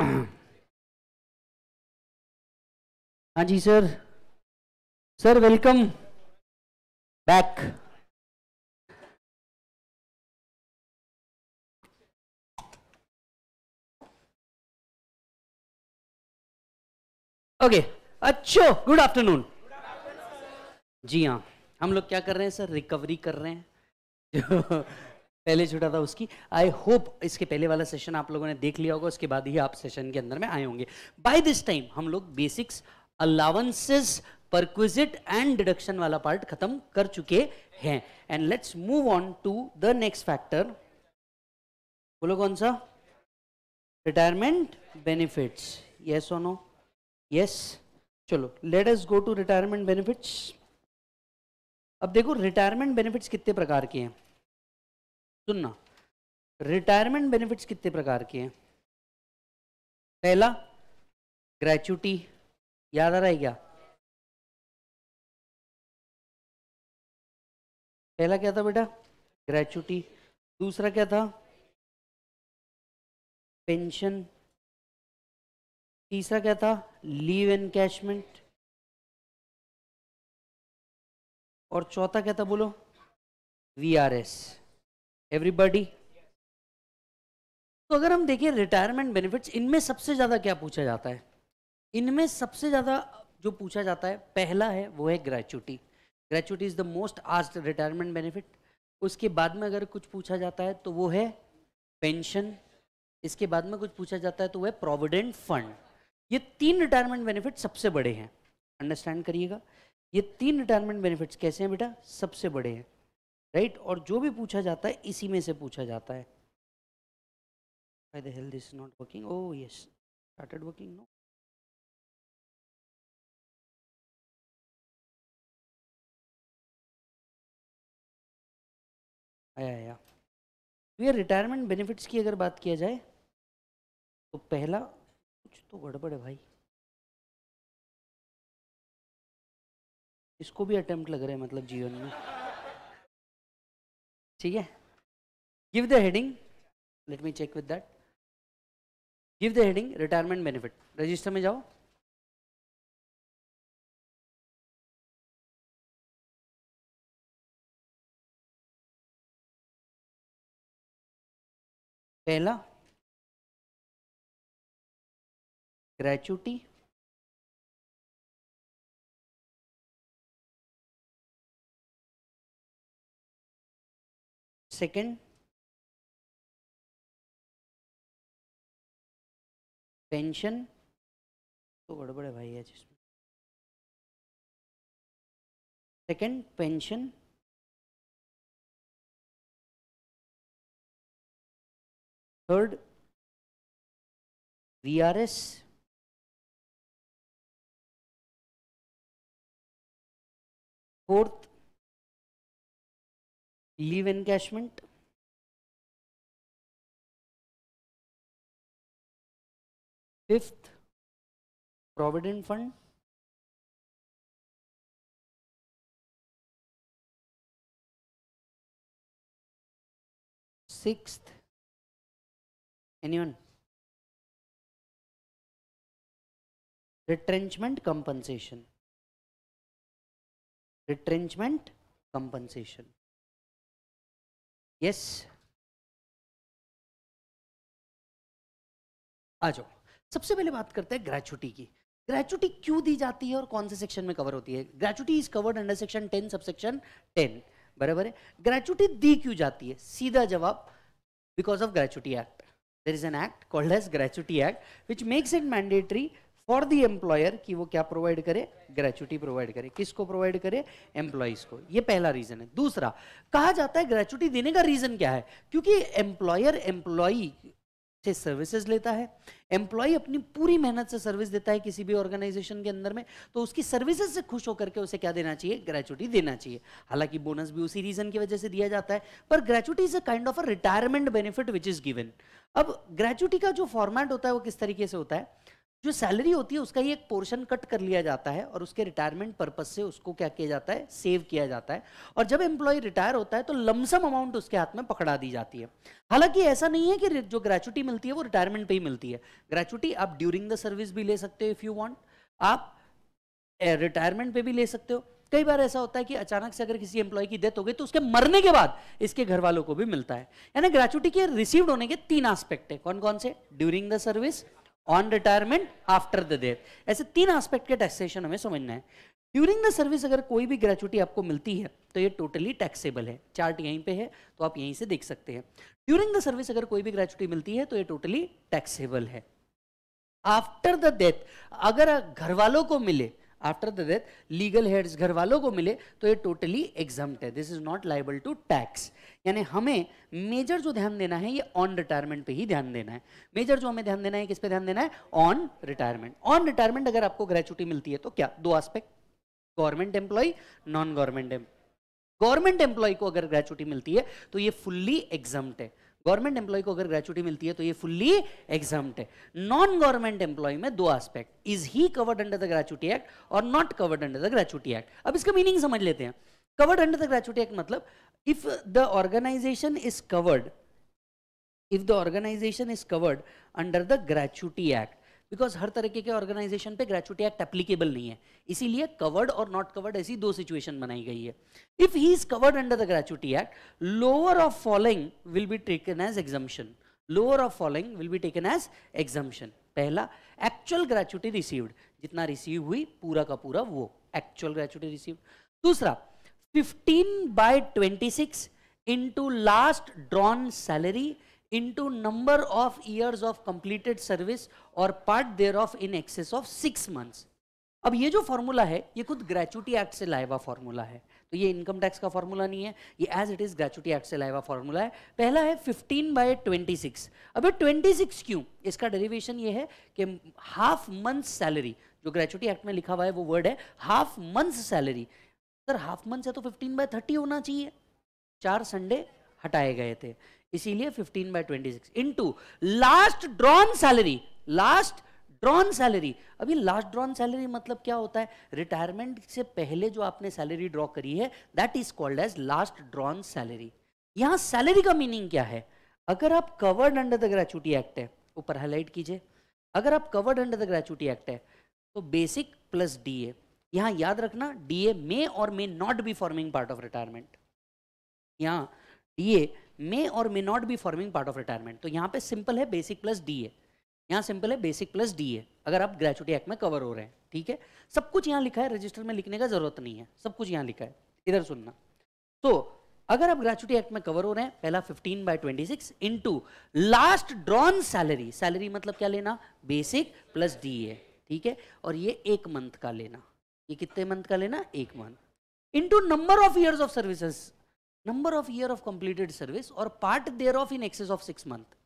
हाँ जी sir sir welcome back okay अच्छो गुड आफ्टरनून जी हाँ हम लोग क्या कर रहे हैं सर रिकवरी कर रहे हैं पहले छुटा था उसकी आई होप इसके पहले वाला सेशन आप लोगों ने देख लिया होगा उसके बाद ही आप सेशन के अंदर में आए होंगे बाय दिस टाइम हम लोग basics allowances perquisite and deduction वाला पार्ट खत्म कर चुके हैं and let's move on to the next factor बोलो कौन सा रिटायरमेंट बेनिफिट्स यस ओ नो यस चलो let's go to retirement benefits अब देखो रिटायरमेंट बेनिफिट्स कितने प्रकार के हैं सुनना रिटायरमेंट बेनिफिट्स कितने प्रकार के हैं पहला ग्रेचुटी याद आ रहा है क्या पहला क्या था बेटा ग्रेचुटी दूसरा क्या था पेंशन तीसरा क्या था लीव एनकैशमेंट और चौथा क्या था बोलो वीआरएस एवरीबॉडी तो अगर हम देखें रिटायरमेंट बेनिफिट्स इनमें सबसे ज़्यादा क्या पूछा जाता है इनमें सबसे ज़्यादा जो पूछा जाता है पहला है वो है gratuity gratuity is the most asked retirement benefit उसके बाद में अगर कुछ पूछा जाता है तो वो है पेंशन इसके बाद में कुछ पूछा जाता है तो वह है प्रोविडेंट फंड ये तीन रिटायरमेंट बेनिफिट सबसे बड़े हैं अंडरस्टैंड करिएगा ये तीन रिटायरमेंट बेनिफिट्स कैसे हैं बेटा सबसे बड़े हैं राइट right? और जो भी पूछा जाता है इसी में से पूछा जाता है by the health is not working or yes started working no आया तो ये रिटायरमेंट बेनिफिट्स की अगर बात किया जाए तो पहला कुछ तो गड़बड़ है भाई इसको भी अटेम्प्ट लग रहे हैं मतलब जीवन में ठीक है give the heading let me check with that give the heading retirement benefit register में जाओ पहला ग्रेचुटी second पेंशन तो गड़बड़ है भाई है जिसमें second pension third VRS fourth leave encashment fifth provident fund sixth anyone retrenchment compensation retrenchment compensation yes आ जाओ सबसे पहले बात करते हैं ग्रेचुटी की ग्रेचुटी क्यों दी जाती है और कौन से सेक्शन में कवर होती है gratuity is covered under section ten sub section ten बराबर है ग्रेचुटी दी क्यों जाती है सीधा जवाब because of gratuity act there is an act called as gratuity act which makes it mandatory for the employer कि वो क्या प्रोवाइड करे ग्रेचुटी प्रोवाइड करे किसको प्रोवाइड करे एम्प्लॉयज को ये पहला रीजन है दूसरा कहा जाता है ग्रेचुटी देने का रीजन क्या है क्योंकि एम्प्लॉयर एम्प्लॉय से सर्विसेज लेता है एम्प्लॉय अपनी पूरी मेहनत से सर्विस देता है किसी भी ऑर्गेनाइजेशन के अंदर में तो उसकी सर्विसेज से खुश होकर के उसे क्या देना चाहिए ग्रेचुटी देना चाहिए हालांकि बोनस भी उसी रीजन की वजह से दिया जाता है पर gratuity is a kind of a retirement benefit which is given अब ग्रेचुटी का जो फॉर्मेट होता है वो किस तरीके से होता है जो सैलरी होती है उसका ही एक पोर्शन कट कर लिया जाता है और उसके रिटायरमेंट पर्पज से उसको क्या किया जाता है सेव किया जाता है और जब एम्प्लॉय रिटायर होता है तो लमसम अमाउंट उसके हाथ में पकड़ा दी जाती है हालांकि ऐसा नहीं है कि जो ग्रेचुटी मिलती है वो रिटायरमेंट पे ही मिलती है ग्रेचुटी आप ड्यूरिंग द सर्विस भी ले सकते हो इफ़ यू वॉन्ट आप रिटायरमेंट पे भी ले सकते हो कई बार ऐसा होता है कि अचानक से अगर किसी एम्प्लॉय की डेथ हो गई तो उसके मरने के बाद इसके घर वालों को भी मिलता है यानी ग्रेचुटी के रिसीव्ड होने के तीन आस्पेक्ट है कौन कौन से during the service on retirement after the death ऐसे तीन आस्पेक्ट के टैक्सेशन हमें समझना है ड्यूरिंग द सर्विस अगर कोई भी ग्रेचुटी आपको मिलती है तो ये टोटली टैक्सेबल है चार्ट यहीं पे है तो आप यहीं से देख सकते हैं ड्यूरिंग द सर्विस अगर कोई भी ग्रेचुटी मिलती है तो ये टोटली टैक्सेबल है आफ्टर द डेथ अगर घर वालों को मिले after the death legal heads घर वालों को मिले तो ये टोटली एग्जाम है this is not liable to tax यानी हमें मेजर जो ध्यान देना है ये ऑन रिटायरमेंट पे ही ध्यान देना है मेजर जो हमें ध्यान देना है किस पे ध्यान देना है ऑन रिटायरमेंट ऑन रिटायरमेंट अगर आपको ग्रेचुटी मिलती है तो क्या दो aspect government employ non government employ government employee को अगर ग्रेचुटी मिलती है तो ये फुल्ली एग्जाम है गवर्नमेंट एम्प्लॉय को अगर ग्रेचुटी मिलती है तो ये फुल्ली एग्जाम है नॉन गवर्नमेंट एम्प्लॉय में दो aspect is he covered under the gratuity act और not covered under the gratuity act अब इसका मीनिंग समझ लेते हैं covered under the gratuity act मतलब if the organisation is covered if the organisation is covered under the gratuity act because हर तरीके के ऑर्गेनाइजेशन पे ग्रेचुटी एक्ट एप्लीकेबल नहीं है इसीलिए कवर्ड और नॉट कवर्ड ऐसी दो सिचुएशन बनाई गई है if he is covered under the gratuity act lower of following will be taken as exemption lower of following will be taken as exemption पहला एक्चुअल ग्रेचुटी रिसीव्ड जितना receive हुई पूरा का पूरा वो एक्चुअल ग्रेचुटी रिसीव्ड दूसरा 15 by 26 into last drawn salary into number of years of completed service or part thereof in excess of six months अब ये जो फॉर्मूला है ये खुद ग्रेचुटी एक्ट से लाया हुआ फॉर्मूला है तो ये इनकम टैक्स का फॉर्मूला नहीं है ये as it is gratuity act से लाया हुआ फॉर्मूला है पहला है 15 बाय 26 अबे 26 क्यों इसका डेरिवेशन ये है कि हाफ मंथ सैलरी जो ग्रेचुटी एक्ट में लिखा हुआ है वो वर्ड है half month salary sir half month है तो फिफ्टीन बाय 30 होना चाहिए चार संडे हटाए गए थे इसीलिए 15 by 26 into last drawn salary last drawn salary अभी लास्ट ड्रॉन सैलरी मतलब क्या होता है रिटायरमेंट से पहले जो आपने सैलरी ड्रॉ करी है that is called as last drawn salary यहां सैलरी का मीनिंग क्या है अगर आप covered under the gratuity act है ऊपर हाईलाइट कीजिए अगर आप covered under the gratuity act है तो बेसिक प्लस डीए यहां याद रखना DA may or may not be forming part of retirement यहाँ DA may or may not be forming part of retirement तो यहाँ पे सिंपल है बेसिक प्लस डी ए यहाँ सिंपल है बेसिक प्लस डी ए अगर आप ग्रेचुटी एक्ट में कवर हो रहे हैं ठीक है सब कुछ यहाँ लिखा है रजिस्टर में लिखने का जरूरत नहीं है सब कुछ यहाँ लिखा है इधर सुनना तो अगर आप ग्रेचुटी एक्ट में कवर हो रहे हैं पहला 15 by 26 into last drawn salary salary मतलब क्या लेना बेसिक प्लस डी ए ठीक है और ये एक मंथ का लेना ये कितने मंथ का लेना एक month into number of years of services number of year of completed service और part there of in excess of six month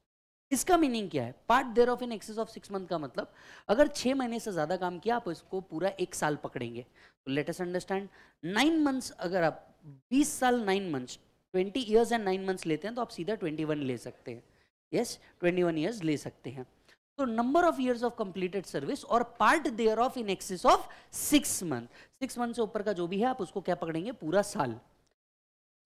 इसका मीनिंग क्या है part there of in excess of six month का मतलब अगर छह महीने से ज़्यादा काम किया आप इसको पूरा एक साल पकड़ेंगे तो लेटेस्ट अंडरस्टैंड नाइन मंथ्स अगर आप बीस साल nine months twenty years and nine months लेते हैं तो आप सीधा ट्वेंटी वन ले सकते हैं यस ट्वेंटी वन ईयर्स ले सकते हैं तो number of years of completed service और part there of in excess of six month six month से ऊपर का जो भी है आप उसको क्या पकड़ेंगे पूरा साल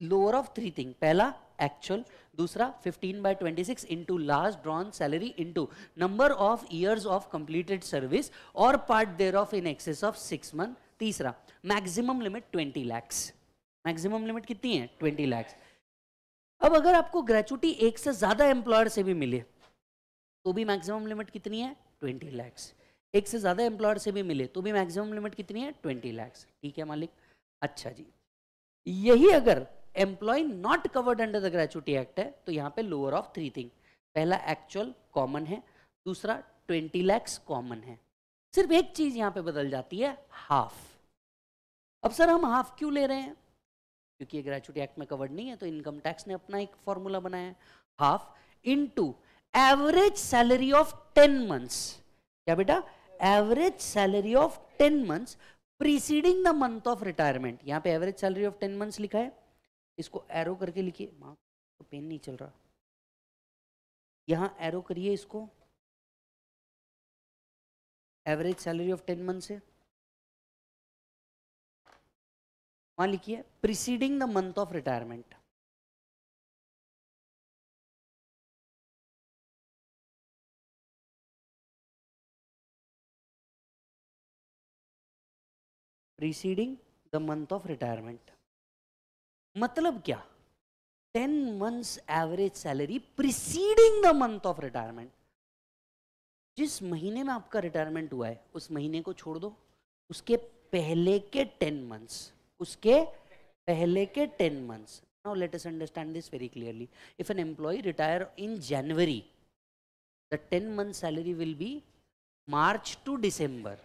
लोअर ऑफ थ्री थिंग पहला एक्चुअल दूसरा 15 by 26 into last drawn salary into number of years of completed service और part there of in excess of six month तीसरा मैक्सिमम लिमिट 20 लैक्स मैक्सिमम लिमिट कितनी है 20 लैक्स अब अगर आपको ग्रेचुटी एक से ज्यादा एम्प्लॉयर से भी मिले तो भी मैक्सिमम लिमिट कितनी है ट्वेंटी लैक्स एक से ज्यादा एम्प्लॉयर से भी मिले तो भी मैक्सिमम लिमिट कितनी है ट्वेंटी लैक्स ठीक है मालिक अच्छा जी यही अगर employee not covered under the gratuity act है तो यहाँ पे लोअर ऑफ थ्री थिंग पहला एक्चुअल कॉमन है दूसरा ट्वेंटी लैक्स कॉमन है सिर्फ एक चीज यहाँ पे बदल जाती है हाफ अब सर हम हाफ क्यों ले रहे हैं क्योंकि ये ग्रेचुटी एक्ट में कवर्ड नहीं है तो इनकम टैक्स ने अपना एक फॉर्मूला बनाया है half into average salary of ten months क्या बेटा average salary of ten months preceding the month of retirement यहाँ पे average salary of ten months लिखा है इसको एरो करके लिखिए माँ तो पेन नहीं चल रहा यहाँ एरो करिए इसको average salary of ten month से वहां लिखिए preceding the month of retirement preceding the month of retirement मतलब क्या ten months average salary preceding the month of retirement जिस महीने में आपका रिटायरमेंट हुआ है उस महीने को छोड़ दो उसके पहले के टेन मंथ्स उसके पहले के ten months now let us understand this very clearly if an employee retire in January the ten month salary will be March to December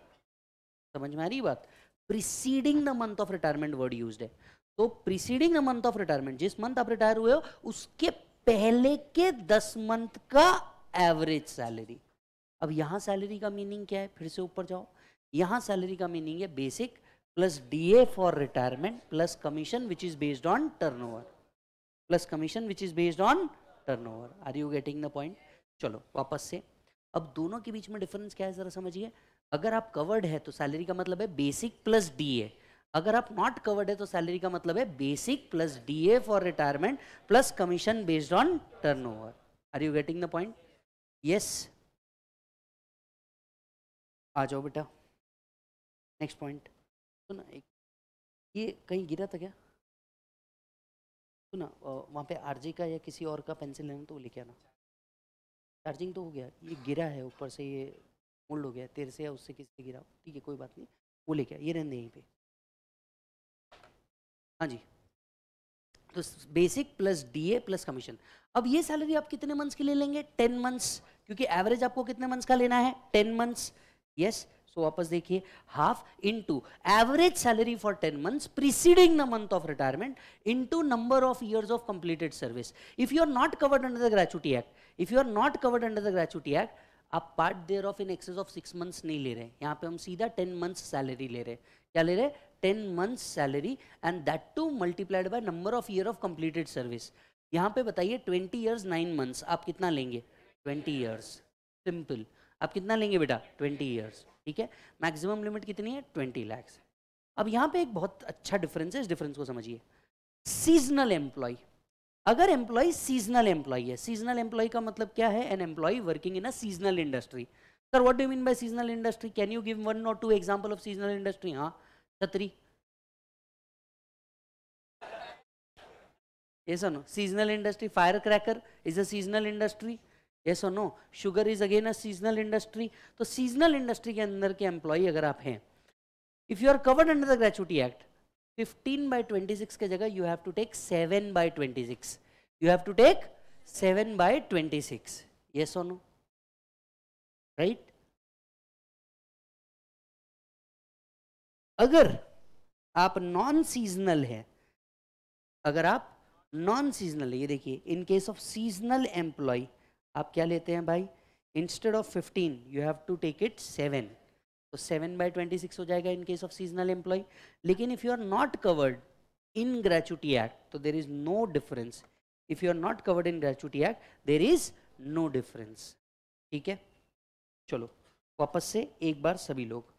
समझ में आ रही बात preceding the month of retirement word use है तो preceding month of retirement जिस month आप retire हुए हो उसके पहले के दस मंथ का एवरेज सैलरी अब यहां सैलरी का मीनिंग क्या है फिर से ऊपर जाओ यहां सैलरी का मीनिंग है basic plus DA for retirement plus commission which is based on turnover plus commission which is based on turnover are you getting the point चलो वापस से अब दोनों के बीच में डिफरेंस क्या है जरा समझिए अगर आप कवर्ड है तो सैलरी का मतलब है बेसिक प्लस डीए अगर आप नॉट कवर्ड है तो सैलरी का मतलब है basic plus DA for retirement plus commission based on turnover are you getting the point yes आ जाओ बेटा नेक्स्ट पॉइंट सुना एक ये कहीं गिरा था क्या सुना वहाँ पे आरजी का या किसी और का पेंसिल लेना तो लेके आना चार्जिंग तो हो गया ये गिरा है ऊपर से ये मोल्ड हो गया तेरे से या उससे किसी से गिरा ठीक है कोई बात नहीं वो लेके आ ये रहने यहीं पर हाँ जी तो basic plus DA plus commission अब ये सैलरी आप कितने मंथ्स के लिए लेंगे टेन मंथ्स क्योंकि एवरेज आपको कितने मंथ्स का लेना है टेन मंथ्स यस सो वापस देखिए half into average salary for ten months preceding the month of retirement into number of years of completed service if you are not covered under the gratuity act if you are not covered under the gratuity act आप part there of in excess of six months नहीं ले रहे यहाँ पे हम सीधा ten months salary ले रहे क्या ले रहे ten months salary and that too multiplied by number of year of completed service यहाँ पे बताइए ट्वेंटी ईयर्स नाइन मंथ्स आप कितना लेंगे ट्वेंटी ईयर्स सिंपल आप कितना लेंगे बेटा ट्वेंटी ईयर्स ठीक है मैक्सिमम लिमिट कितनी है ट्वेंटी लैक्स अब यहाँ पे एक बहुत अच्छा डिफरेंस है इस डिफरेंस को समझिए सीजनल एम्प्लॉय अगर एम्प्लॉय सीजनल एम्प्लॉय है सीजनल एम्प्लॉय का मतलब क्या है an employee working in a seasonal industry sir what do mean by seasonal industry can you give one or two example of seasonal industry हाँ छतरी yes or no seasonal industry firecracker is a seasonal industry yes or no sugar is again a seasonal industry तो seasonal industry के अंदर के employee अगर आप हैं if you are covered under the gratuity act 15 by 26 के जगह you have to take 7 by 26 you have to take 7 by 26 yes or no right अगर आप नॉन सीजनल है अगर आप नॉन सीजनल ये देखिए in case of seasonal employee आप क्या लेते हैं भाई instead of fifteen you have to take it seven तो सेवन बाई ट्वेंटी सिक्स हो जाएगा in case of seasonal employee लेकिन if you are not covered in gratuity act तो there is no difference if you are not covered in gratuity act there is no difference ठीक है चलो वापस से एक बार सभी लोग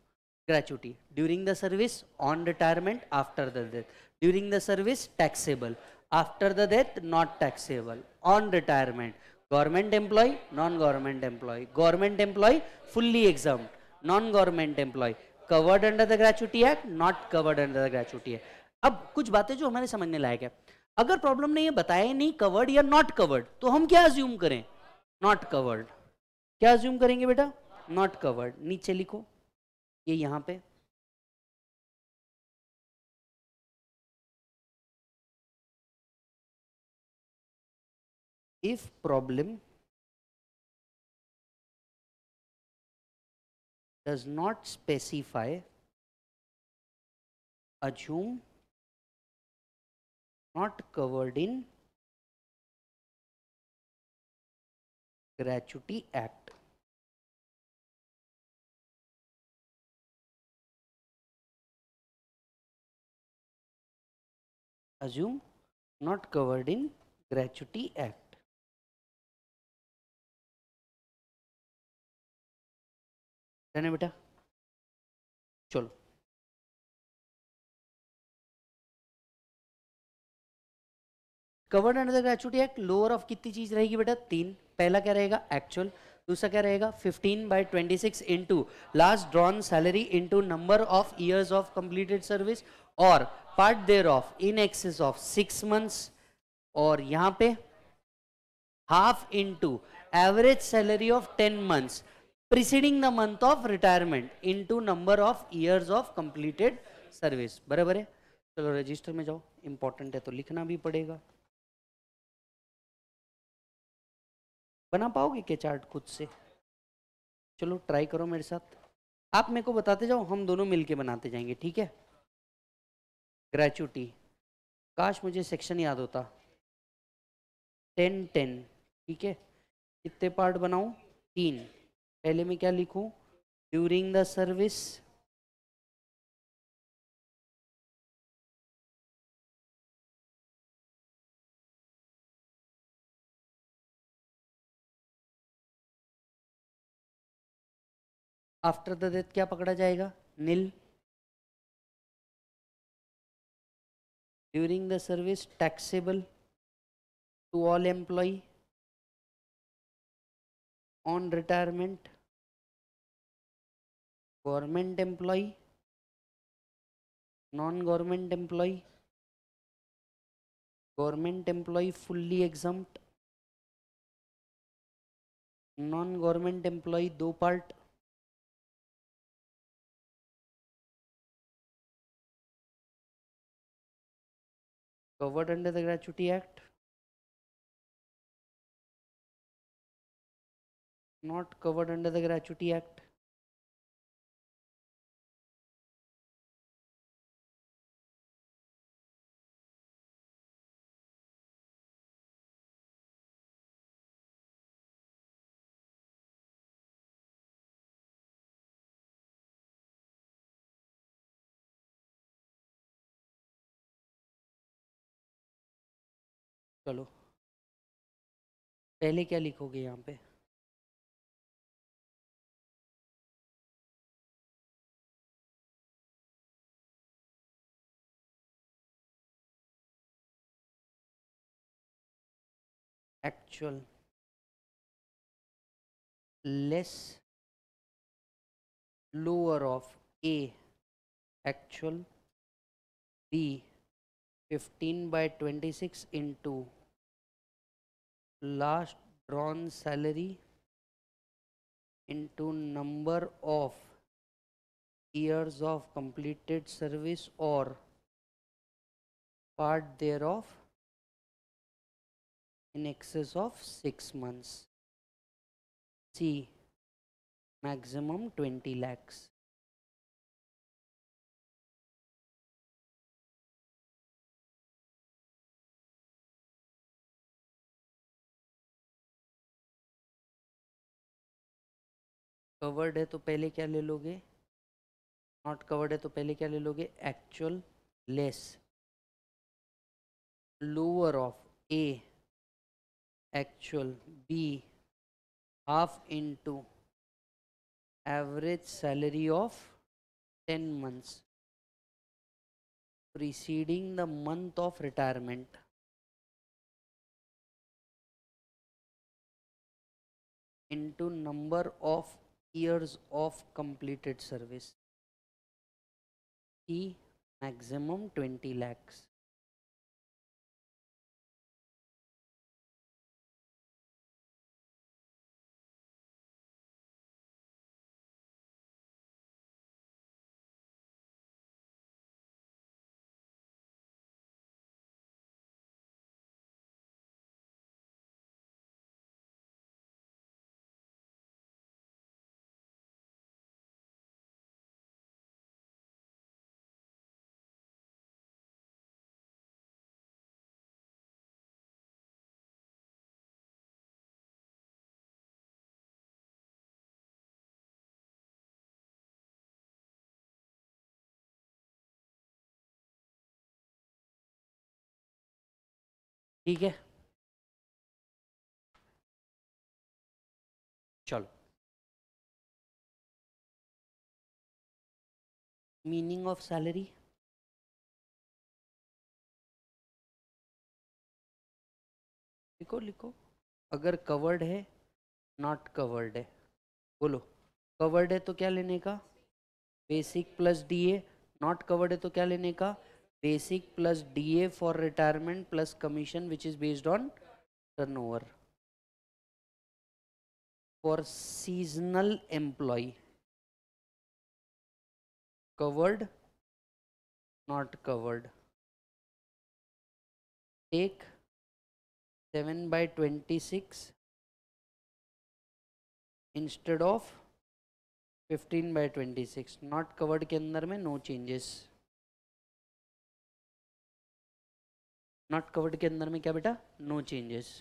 gratuity during the service on retirement after the death during the service taxable after the death not taxable on retirement government employee non government employee government employee fully exempt non government employee covered under the gratuity act not covered under the gratuity act अब कुछ बातें जो हमारे समझने लायक है अगर problem ने ये बताया नहीं कवर्ड या नॉट कवर्ड तो हम क्या अज्यूम करें नॉट कवर्ड क्या अज्यूम करेंगे बेटा नॉट कवर्ड नीचे लिखो ये यहाँ पे if problem does not specify assume not covered in gratuity act assume not covered in gratuity act जाने बेटा चलो covered under gratuity act lower of कितनी चीज रहेगी बेटा तीन पहला क्या रहेगा एक्चुअल दूसरा क्या रहेगा 15 by 26 into last drawn salary into number of years of completed service और part there of in excess of six months और यहां पे half into average salary of ten months preceding the month of retirement into number of years of completed service बराबर है चलो register में जाओ important है तो लिखना भी पड़ेगा बना पाओगे क्या चार्ट खुद से चलो ट्राई करो मेरे साथ आप मेरे को बताते जाओ हम दोनों मिलके बनाते जाएंगे ठीक है ग्रेचुटी काश मुझे सेक्शन याद होता टेन टेन ठीक है कितने पार्ट बनाऊं तीन पहले मैं क्या लिखूं during the service after the death क्या पकड़ा जाएगा नील during the service taxable to all employee on retirement government employee non-government employee government employee fully exempt non-government employee though part covered under the Gratuity Act? Not covered under the Gratuity Act. चलो पहले क्या लिखोगे यहाँ पे actual less lower of A actual B 15 by 26 into last drawn salary into number of years of completed service or part thereof in excess of 6 months. C maximum 20 lakhs. Covered है तो पहले क्या ले लोगे नॉट कवर्ड है तो पहले क्या ले लोगे actual less lower of A actual B half into average salary of ten months preceding the month of retirement into number of years of completed service. T maximum 20 lakhs. ठीक है चलो meaning of salary लिखो लिखो अगर covered है not covered है बोलो covered है तो क्या लेने का basic plus D A not covered है तो क्या लेने का basic plus DA for retirement plus commission which is based on turnover for seasonal employee covered not covered take 7 by 26 instead of 15 by 26 not covered के अंदर में no changes not covered के अंदर में क्या बेटा नो चेंजेस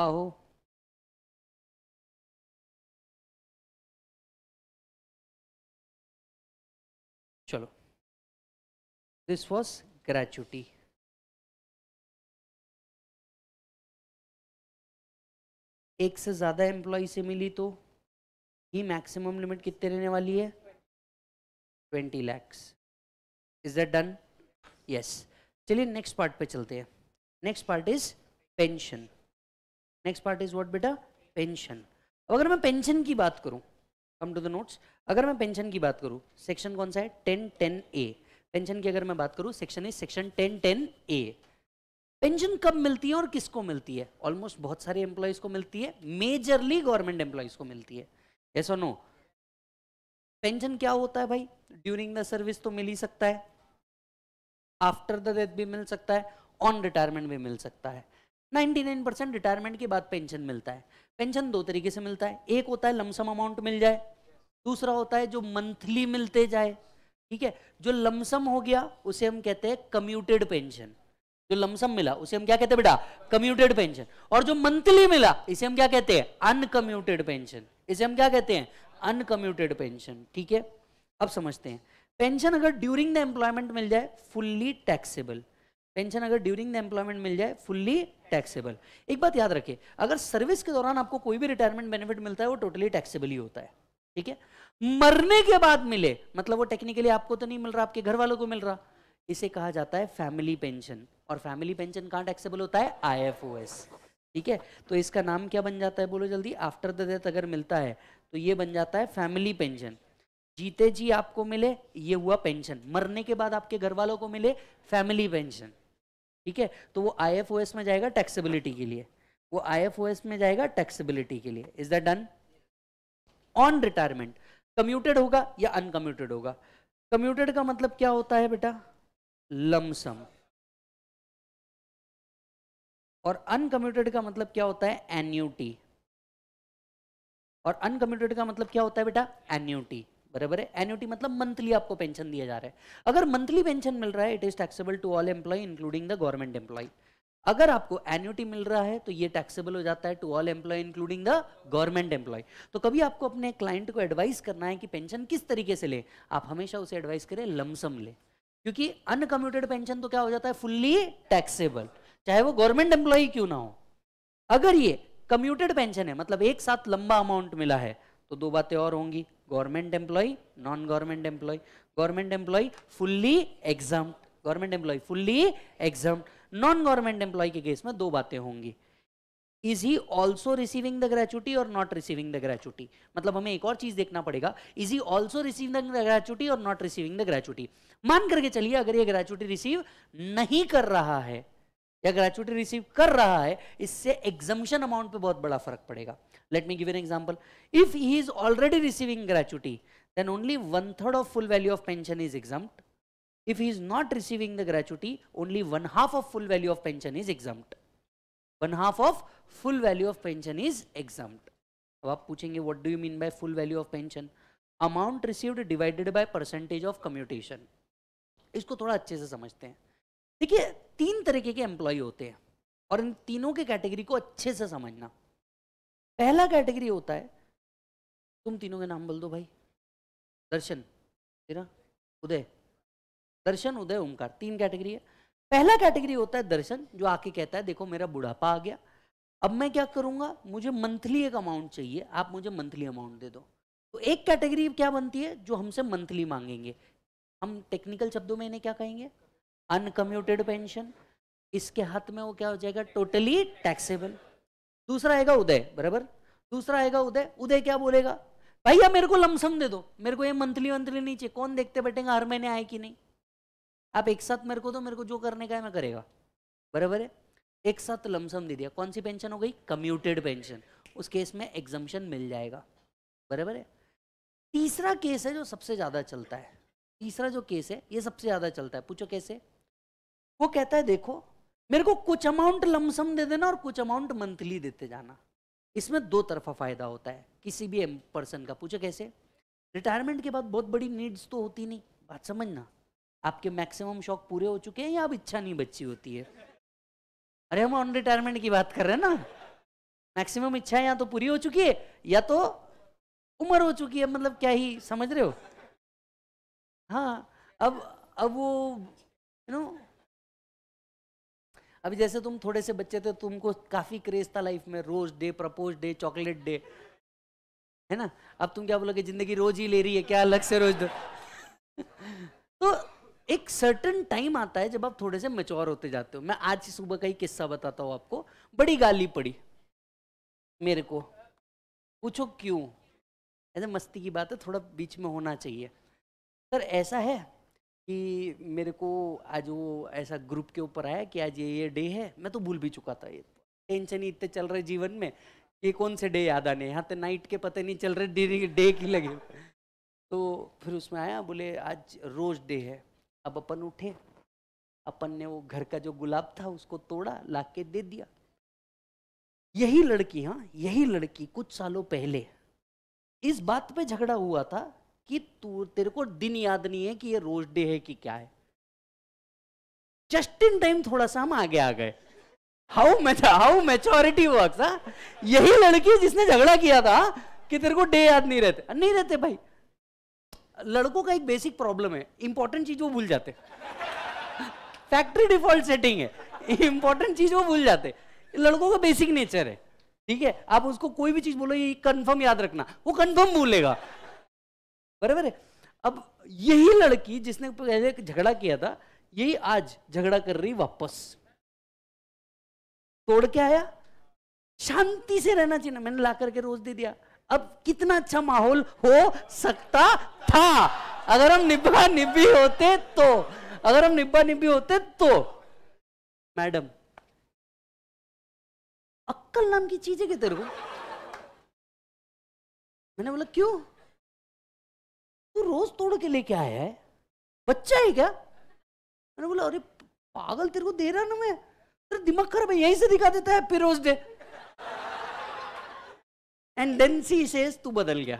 आहो चलो दिस वॉज ग्रेचुटी एक से ज़्यादा एम्प्लॉय से मिली तो ये मैक्सिमम लिमिट कितने रहने वाली है twenty lakhs is that done yes चलिए नेक्स्ट पार्ट पे चलते हैं next part is pension next part is what बेटा पेंशन अगर मैं पेंशन की बात करूं कम टू द नोट्स अगर मैं पेंशन की बात करूं सेक्शन कौन सा है टेन टेन ए पेंशन की अगर मैं बात करूं section is section ten ten A pension कब मिलती है और किसको मिलती है ऑलमोस्ट बहुत सारे एम्प्लॉयज को मिलती है मेजरली गवर्नमेंट एम्प्लॉयज को मिलती है ये और नो पेंशन क्या होता है भाई ड्यूरिंग द सर्विस तो मिल ही सकता है आफ्टर द डेथ भी मिल सकता है ऑन रिटायरमेंट भी मिल सकता है 99 परसेंट रिटायरमेंट के बाद पेंशन मिलता है पेंशन दो तरीके से मिलता है एक होता है लमसम अमाउंट मिल जाए दूसरा होता है जो मंथली मिलते जाए ठीक है जो लमसम हो गया उसे हम कहते हैं कम्यूटेड पेंशन जो लमसम मिला उसे हम क्या कहते हैं बेटा कम्यूटेड पेंशन और जो मंथली मिला इसे हम क्या कहते हैं अनकम्यूटेड पेंशन इसे हम क्या कहते हैं अनकम्यूटेड पेंशन ठीक है अब समझते हैं पेंशन अगर ड्यूरिंग द एम्प्लॉयमेंट मिल जाए फुल्ली टैक्सेबल पेंशन अगर ड्यूरिंग द एम्प्लॉयमेंट मिल जाए फुल्ली टैक्सेबल एक बात याद रखिए अगर सर्विस के दौरान आपको कोई भी रिटायरमेंट बेनिफिट मिलता है वो टोटली टैक्सेबल ही होता है ठीक है मरने के बाद मिले मतलब वो टेक्निकली आपको तो नहीं मिल रहा आपके घर वालों को मिल रहा इसे कहा जाता है फैमिली पेंशन और फैमिली पेंशन कहाँ टैक्सेबल होता है आईएफओएस ठीक है तो इसका नाम क्या बन जाता है बोलो जल्दी आफ्टर द डेथ अगर मिलता है तो ये बन जाता है फैमिली पेंशन जीते जी आपको मिले ये हुआ पेंशन मरने के बाद आपके घर वालों को मिले फैमिली पेंशन ठीक है तो वो आईएफओएस में जाएगा टैक्सेबिलिटी के लिए वो आईएफओएस में जाएगा टैक्सेबिलिटी के लिए is that done on retirement commuted होगा या अनकम्यूटेड होगा कम्यूटेड का मतलब क्या होता है बेटा लमसम और अनकम्यूटेड का मतलब क्या होता है एन्यूटी और अनकम्यूटेड का मतलब क्या होता है बेटा एन्यूटी बराबर है एन्यूटी मतलब मंथली आपको पेंशन दिया जा रहा है अगर मंथली पेंशन मिल रहा है it is taxable to all employee including the government employee अगर आपको एन्यूटी मिल रहा है तो ये टैक्सेबल हो जाता है to all employee including the government employee तो कभी आपको अपने क्लाइंट को एडवाइस करना है कि पेंशन किस तरीके से ले आप हमेशा उसे एडवाइस करें लमसम ले क्योंकि अनकम्यूटेड पेंशन तो क्या हो जाता है फुल्ली टैक्सेबल चाहे वो गवर्नमेंट एम्प्लॉय क्यों ना हो अगर ये कम्यूटेड पेंशन है मतलब एक साथ लंबा अमाउंट मिला है तो दो बातें और होंगी government employ non government employ government employ fully exempt government employ fully exam non government employee के केस में दो बातें होंगी is he also receiving the gratuity और नॉट रिसीविंग द ग्रेचुटी मतलब हमें एक और चीज देखना पड़ेगा is he also receiving the gratuity और नॉट रिसीविंग द ग्रेचुटी मान करके चलिए अगर ये ग्रेचुटी रिसीव नहीं कर रहा है या ग्रेचुटी रिसीव कर रहा है इससे एग्जामिशन अमाउंट पे बहुत बड़ा फर्क पड़ेगा let me give an example if he is already receiving gratuity then only one third of full value of pension is exempt if he is not receiving the gratuity only one half of full value of pension is exempt one half of full value of pension is exempt अब आप पूछेंगे what do you mean by full value of pension amount received divided by percentage of commutation इसको थोड़ा अच्छे से समझते हैं देखिए तीन तरीके के एम्प्लॉय होते हैं और इन तीनों के कैटेगरी को अच्छे से समझना पहला कैटेगरी होता है तुम तीनों के नाम बोल दो भाई दर्शन तेरा उदय दर्शन उदय ओंकार तीन कैटेगरी है पहला कैटेगरी होता है दर्शन जो आके कहता है देखो मेरा बुढ़ापा आ गया अब मैं क्या करूँगा मुझे मंथली एक अमाउंट चाहिए आप मुझे मंथली अमाउंट दे दो तो एक कैटेगरी क्या बनती है जो हमसे मंथली मांगेंगे हम टेक्निकल शब्दों में इन्हें क्या कहेंगे अनकम्यूटेड पेंशन इसके हाथ में वो क्या हो जाएगा टोटली टैक्सेबल दूसरा आएगा उदय बराबर दूसरा आएगा उदय उदय क्या बोलेगा भैया मेरे को लमसम दे दो मेरे को ये मंथली मंथली नहीं चाहिए कौन देखते बैठेगा हर महीने आए कि नहीं आप एक साथ मेरे को दो मेरे को जो करने का है मैं करेगा बराबर है एक साथ लमसम दे दिया कौन सी पेंशन हो गई कम्यूटेड पेंशन उस केस में एग्जम्पन मिल जाएगा बराबर है तीसरा केस है जो सबसे ज़्यादा चलता है तीसरा जो केस है ये सबसे ज़्यादा चलता है पूछो कैसे वो कहता है देखो मेरे को कुछ अमाउंट लमसम दे देना और कुछ अमाउंट मंथली देते जाना इसमें दो तरफा फायदा होता है किसी भी पर्सन का पूछे कैसे रिटायरमेंट के बाद बहुत बड़ी नीड्स तो होती नहीं बात समझना आपके मैक्सिमम शौक पूरे हो चुके हैं या अब इच्छा नहीं बची होती है अरे हम ऑन रिटायरमेंट की बात कर रहे हैं ना मैक्सिमम इच्छा या तो पूरी हो चुकी है या तो उम्र हो चुकी है मतलब क्या ही समझ रहे हो हाँ अब अब वो यू नो अभी जैसे तुम थोड़े से बच्चे थे तुमको काफ़ी क्रेज था लाइफ में rose day propose day chocolate day है ना अब तुम क्या बोलोगे जिंदगी रोज ही ले रही है क्या अलग से रोज दो तो एक सर्टन टाइम आता है जब आप थोड़े से मेच्योर होते जाते हो मैं आज ही सुबह का ही किस्सा बताता हूँ आपको बड़ी गाली पड़ी मेरे को पूछो क्यों ऐसे मस्ती की बात है थोड़ा बीच में होना चाहिए सर ऐसा है कि मेरे को आज वो ऐसा ग्रुप के ऊपर आया कि आज ये ये डे है मैं तो भूल भी चुका था ये टेंशन ही इतने चल रहे जीवन में ये कौन से डे याद आने यहाँ तो नाइट के पता नहीं चल रहे डे की लगे तो फिर उसमें आया बोले आज रोज डे है अब अपन उठे अपन ने वो घर का जो गुलाब था उसको तोड़ा ला के दे दिया यही लड़की हाँ यही लड़की कुछ सालों पहले इस बात पे झगड़ा हुआ था कि तू तेरे को दिन याद नहीं है कि ये रोज डे है कि क्या है जस्ट इन टाइम थोड़ा सा हम आगे आ गए हाउ हाउ मेचोरिटी वर्क यही लड़की जिसने झगड़ा किया था कि तेरे को डे याद नहीं रहते नहीं रहते भाई लड़कों का एक बेसिक प्रॉब्लम है इंपॉर्टेंट चीज वो भूल जाते फैक्ट्री डिफॉल्ट सेटिंग है इंपॉर्टेंट चीज वो भूल जाते लड़कों का बेसिक नेचर है ठीक है आप उसको कोई भी चीज बोलो ये कंफर्म याद रखना वो कंफर्म भूलेगा बराबर है अब यही लड़की जिसने पहले झगड़ा किया था यही आज झगड़ा कर रही वापस तोड़ के आया शांति से रहना चाहिए मैंने ला करके रोज दे दिया अब कितना अच्छा माहौल हो सकता था अगर हम निब्बा निब्बी होते तो अगर हम निब्बा निब्बी होते तो मैडम अक्कल नाम की चीज है क्या तेरे को मैंने बोला क्यों तू रोज तोड़ के लेके आया है बच्चा है क्या मैंने बोला अरे पागल तेरे को दे रहा ना मैं तेरा दिमाग खराब है यहीं से दिखा देता है फिर rose day and then she says तू बदल गया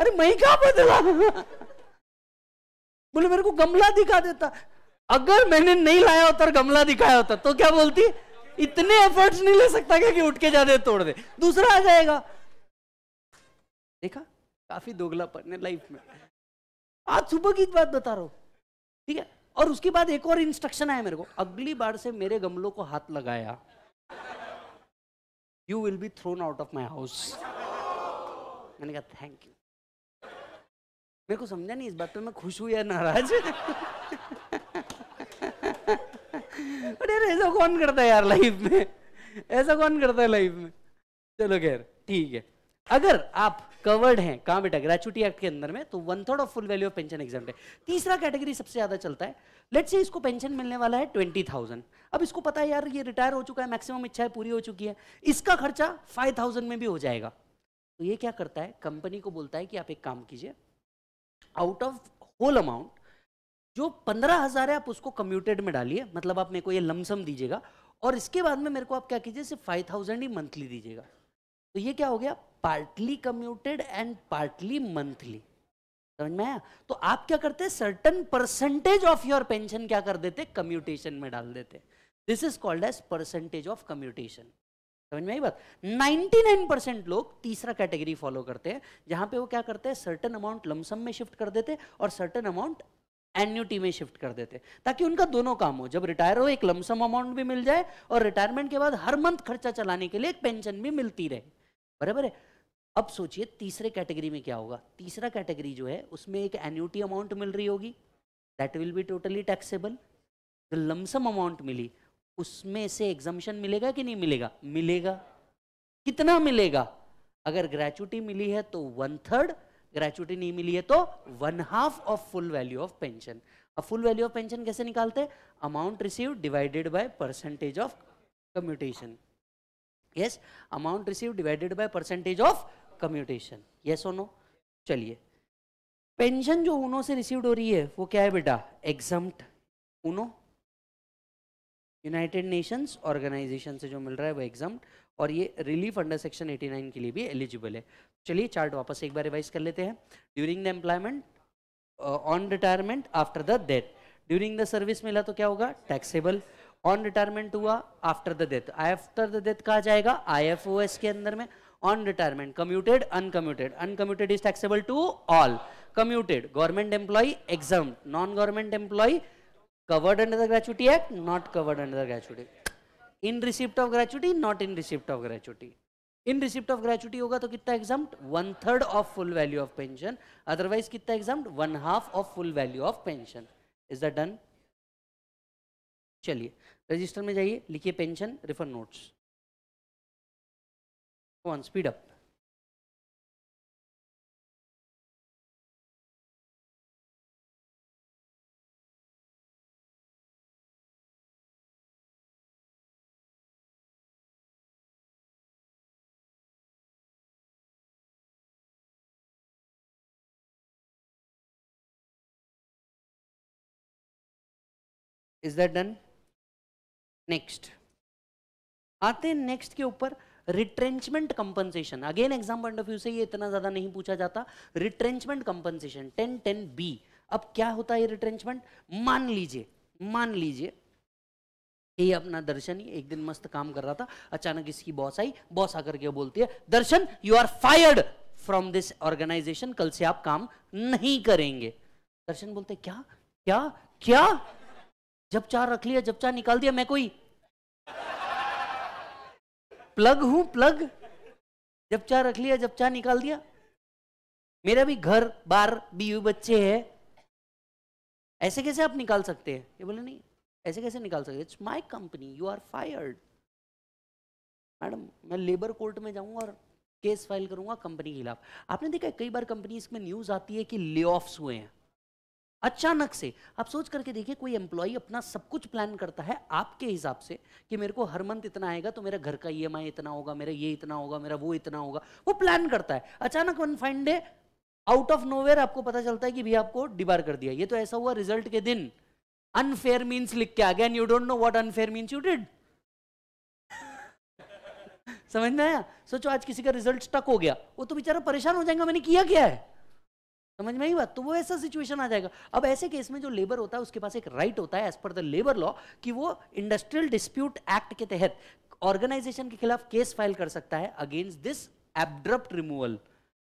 अरे मैं क्या बदला बोले मेरे को गमला दिखा देता अगर मैंने नहीं लाया होता और गमला दिखाया होता तो क्या बोलती इतने एफर्ट्स नहीं ले सकता क्या कि उठ के जा दे तोड़ दे दूसरा आ जाएगा देखा काफी दोगला पड़ने लाइफ में आज सुबह की बात बता रहा हूं ठीक है और उसके बाद एक और इंस्ट्रक्शन आया मेरे को अगली बार से मेरे गमलों को हाथ लगाया you will be thrown out of my house मैंने कहा थैंक यू मेरे को समझा नहीं इस बात पे मैं खुश हूं या नाराज अरे ऐसा कौन करता है यार लाइफ में ऐसा कौन करता है लाइफ में चलो खैर ठीक है अगर आप कवर्ड है कहाँ बेटा ग्रेचुटी एक्ट के अंदर में तो one third of full value of pension exempt है तीसरा कैटेगरी सबसे ज़्यादा चलता है लेट से इसको पेंशन मिलने वाला है ट्वेंटी थाउजेंड अब इसको पता है यार ये रिटायर हो चुका है मैक्सिमम इच्छाएं पूरी हो चुकी है इसका खर्चा फाइव थाउजेंड में भी हो जाएगा तो ये क्या करता है कंपनी को बोलता है कि आप एक काम कीजिए आउट ऑफ होल अमाउंट जो पंद्रह हज़ार है आप उसको कम्यूटेड में डालिए मतलब आप मेरे को ये लमसम दीजिएगा और इसके बाद में मेरे को आप क्या कीजिए सिर्फ फाइव थाउजेंड ही मंथली दीजिएगा तो ये क्या हो गया partly commuted and partly monthly समझ में आया तो आप क्या करते certain percentage of your pension क्या कर देते कम्यूटेशन में डाल देते this is called as percentage of commutation समझ में आई बात 99 परसेंट लोग तीसरा कैटेगरी फॉलो करते हैं जहां पे वो क्या करते हैं सर्टन अमाउंट लमसम में शिफ्ट कर देते और सर्टन अमाउंट एन्यूटी में शिफ्ट कर देते ताकि उनका दोनों काम हो जब रिटायर हो एक लमसम अमाउंट भी मिल जाए और रिटायरमेंट के बाद हर मंथ खर्चा चलाने के लिए एक पेंशन भी मिलती रहे बराबर है अब सोचिए तीसरे कैटेगरी में क्या होगा तीसरा कैटेगरी जो है उसमें एक एन्यूटी अमाउंट मिल रही होगी that will be totally taxable जो लमसम अमाउंट मिली उसमें से एग्जामेशन मिलेगा कि नहीं मिलेगा मिलेगा कितना मिलेगा अगर ग्रेचुटी मिली है तो वन थर्ड ग्रेचुटी नहीं मिली है तो one half of full value of pension अब फुल वैल्यू ऑफ पेंशन कैसे निकालते हैं amount receive divided by percentage of commutation yes amount receive divided by percentage of commutation yes O no चलिए pension जो उनो से received हो रही है वो क्या है बेटा exempt UNO United Nations Organisation से जो मिल रहा है वो एग्जाम और ये रिलीफ अंडर सेक्शन 89 के लिए भी एलिजिबल है चलिए चार्ट वापस एक बार रिवाइज कर लेते हैं during the employment on retirement after the death during the service मिला तो क्या होगा टैक्सेबल ऑन रिटायरमेंट हुआ after the death after the death कहा जाएगा आईएफओएस के अंदर में on retirement commuted uncommuted uncommuted is taxable to all commuted government employee exempt non government employee covered under the gratuity act not covered under the gratuity in receipt of gratuity not in receipt of gratuity in receipt of gratuity होगा तो कितना exempt one third of full value of pension otherwise कितना exempt one half of full value of pension is the done चलिए register में जाइए लिखिए pension refund notes one speed up is that done next आते हैं next के ऊपर retrenchment compensation again exam point of view से ये इतना ज्यादा नहीं पूछा जाता retrenchment compensation ten ten B अब क्या होता है रिट्रेंचमेंट मान लीजिए मान लीजिए ये अपना दर्शन ही एक दिन मस्त काम कर रहा था अचानक इसकी बॉस आई बॉस आकर के बोलती है Darshan you are fired from this organisation कल से आप काम नहीं करेंगे दर्शन बोलते क्या क्या क्या जब चार रख लिया जब चार निकाल दिया मैं कोई प्लग हूं प्लग जब चार रख लिया जब चार निकाल दिया मेरा भी घर बार बीवी बच्चे है ऐसे कैसे आप निकाल सकते हैं ये बोले नहीं ऐसे कैसे निकाल सकते it's my company you are fired madam मैं लेबर कोर्ट में जाऊंगा और केस फाइल करूंगा कंपनी के खिलाफ आपने देखा कई बार कंपनी इसमें न्यूज आती है कि ले हुए हैं अचानक से आप सोच करके देखिए कोई एम्प्लॉय अपना सब कुछ प्लान करता है आपके हिसाब से कि मेरे को हर मंथ इतना आएगा तो मेरा घर का ई e इतना होगा मेरा ये इतना होगा मेरा वो इतना होगा वो प्लान करता है अचानक one fine day out of nowhere आपको पता चलता है कि भैया आपको डिबार कर दिया ये तो ऐसा हुआ रिजल्ट के दिन अनफेयर मीन्स लिख के आ गया and you don't know what unfair means you did समझ में आया सोचो आज किसी का रिजल्ट स्टक हो गया वो तो बेचारा परेशान हो जाएगा मैंने किया क्या है समझ में ही बात तो वो ऐसा सिचुएशन आ जाएगा अब ऐसे केस में जो लेबर होता है उसके पास एक राइट होता है as per the labour law कि वो इंडस्ट्रियल डिस्प्यूट एक्ट के तहत ऑर्गेनाइजेशन के खिलाफ केस फाइल कर सकता है अगेंस्ट दिस एब्रप्ट रिमूवल